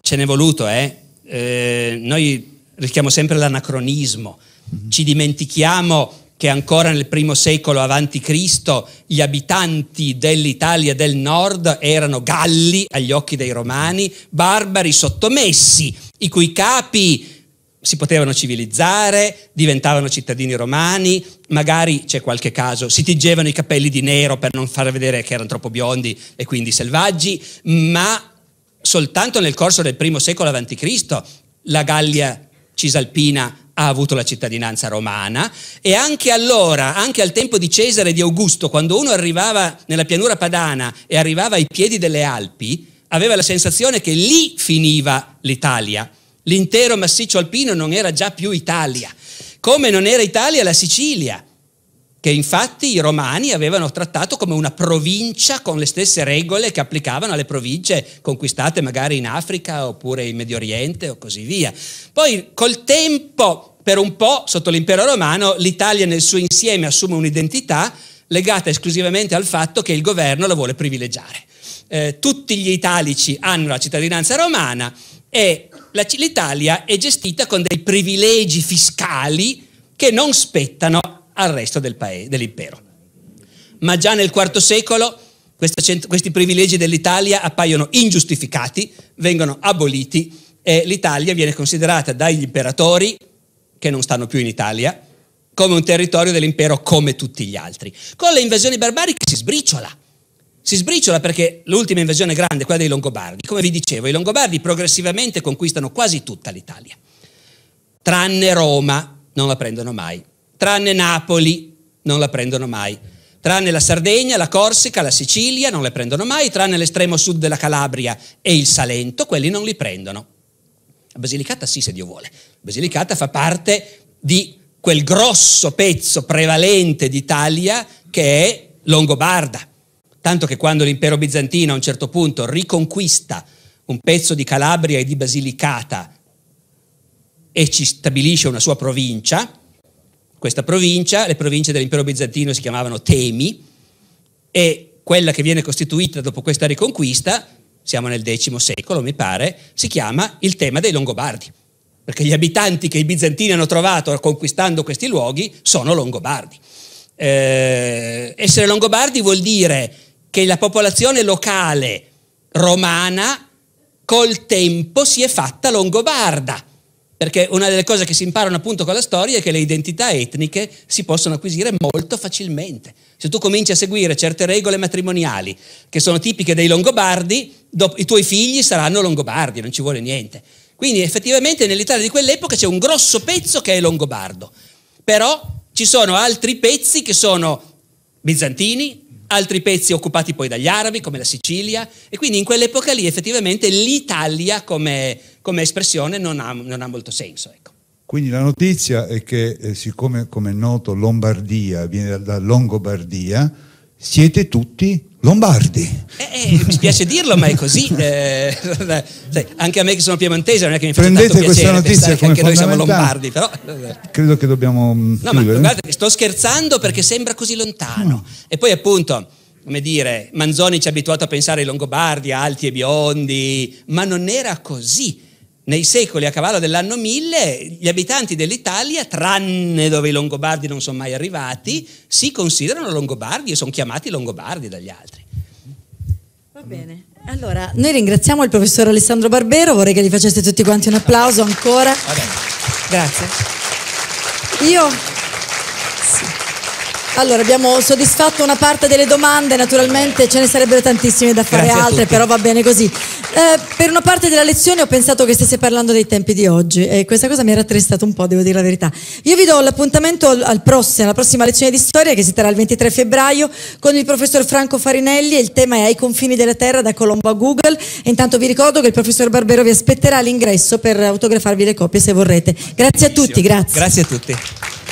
ce n'è voluto, eh? eh noi rischiamo sempre l'anacronismo, mm-hmm. ci dimentichiamo che ancora nel primo secolo a.C. gli abitanti dell'Italia del nord erano galli agli occhi dei romani, barbari sottomessi i cui capi si potevano civilizzare, diventavano cittadini romani, magari c'è qualche caso, si tingevano i capelli di nero per non far vedere che erano troppo biondi e quindi selvaggi, ma soltanto nel corso del primo secolo a.C. la Gallia cisalpina ha avuto la cittadinanza romana e anche allora, anche al tempo di Cesare e di Augusto, quando uno arrivava nella pianura padana e arrivava ai piedi delle Alpi, aveva la sensazione che lì finiva l'Italia. L'intero massiccio alpino non era già più Italia, come non era Italia la Sicilia, che infatti i romani avevano trattato come una provincia con le stesse regole che applicavano alle province conquistate magari in Africa oppure in Medio Oriente o così via. Poi col tempo, per un po', sotto l'impero romano, l'Italia nel suo insieme assume un'identità legata esclusivamente al fatto che il governo la vuole privilegiare eh, tutti gli italici hanno la cittadinanza romana e la, l'Italia è gestita con dei privilegi fiscali che non spettano al resto del paese, dell'impero. Ma già nel IV secolo cent- questi privilegi dell'Italia appaiono ingiustificati, vengono aboliti e l'Italia viene considerata dagli imperatori, che non stanno più in Italia, come un territorio dell'impero come tutti gli altri. Con le invasioni barbariche si sbriciola. Si sbriciola perché l'ultima invasione grande, quella dei Longobardi, come vi dicevo, i Longobardi progressivamente conquistano quasi tutta l'Italia, tranne Roma, non la prendono mai, tranne Napoli, non la prendono mai, tranne la Sardegna, la Corsica, la Sicilia, non le prendono mai, tranne l'estremo sud della Calabria e il Salento, quelli non li prendono. La Basilicata sì, se Dio vuole. La Basilicata fa parte di quel grosso pezzo prevalente d'Italia che è Longobarda tanto che quando l'impero bizantino a un certo punto riconquista un pezzo di Calabria e di Basilicata e ci stabilisce una sua provincia, questa provincia, le province dell'impero bizantino si chiamavano temi, e quella che viene costituita dopo questa riconquista, siamo nel X secolo mi pare, si chiama il tema dei Longobardi, perché gli abitanti che i bizantini hanno trovato conquistando questi luoghi sono Longobardi. Eh, essere Longobardi vuol dire che la popolazione locale romana col tempo si è fatta longobarda, perché una delle cose che si imparano appunto con la storia è che le identità etniche si possono acquisire molto facilmente. Se tu cominci a seguire certe regole matrimoniali che sono tipiche dei longobardi, i tuoi figli saranno longobardi, non ci vuole niente. Quindi effettivamente nell'Italia di quell'epoca c'è un grosso pezzo che è longobardo, però ci sono altri pezzi che sono bizantini, altri pezzi occupati poi dagli arabi, come la Sicilia, e quindi in quell'epoca lì effettivamente l'Italia come, come espressione non ha, non ha, molto senso. Ecco. Quindi la notizia è che, eh, siccome come è noto Lombardia viene da, Longobardia, siete tutti Lombardi. Eh, eh, mi spiace dirlo, ma è così. Eh, anche a me che sono piemontese non è che mi fa Prendete tanto piacere notizia come che noi siamo lombardi, però... Credo che dobbiamo... Mm, no, chiudere. ma guarda sto scherzando perché sembra così lontano. No. E poi appunto, come dire, Manzoni ci ha abituato a pensare ai longobardi, alti e biondi, ma non era così nei secoli a cavallo dell'anno 1000 gli abitanti dell'Italia, tranne dove i Longobardi non sono mai arrivati, si considerano Longobardi e sono chiamati Longobardi dagli altri. Va bene. Allora, noi ringraziamo il professor Alessandro Barbero, vorrei che gli faceste tutti quanti un applauso ancora. Grazie. Io... Sì. Allora, abbiamo soddisfatto una parte delle domande, naturalmente ce ne sarebbero tantissime da fare Grazie altre, però va bene così. Eh, per una parte della lezione ho pensato che stesse parlando dei tempi di oggi e questa cosa mi era tristata un po', devo dire la verità. Io vi do l'appuntamento al prossimo, alla prossima lezione di storia che si terrà il 23 febbraio con il professor Franco Farinelli e il tema è Ai confini della Terra da Colombo a Google. E intanto vi ricordo che il professor Barbero vi aspetterà all'ingresso per autografarvi le copie se vorrete. Grazie a tutti, grazie. Grazie a tutti.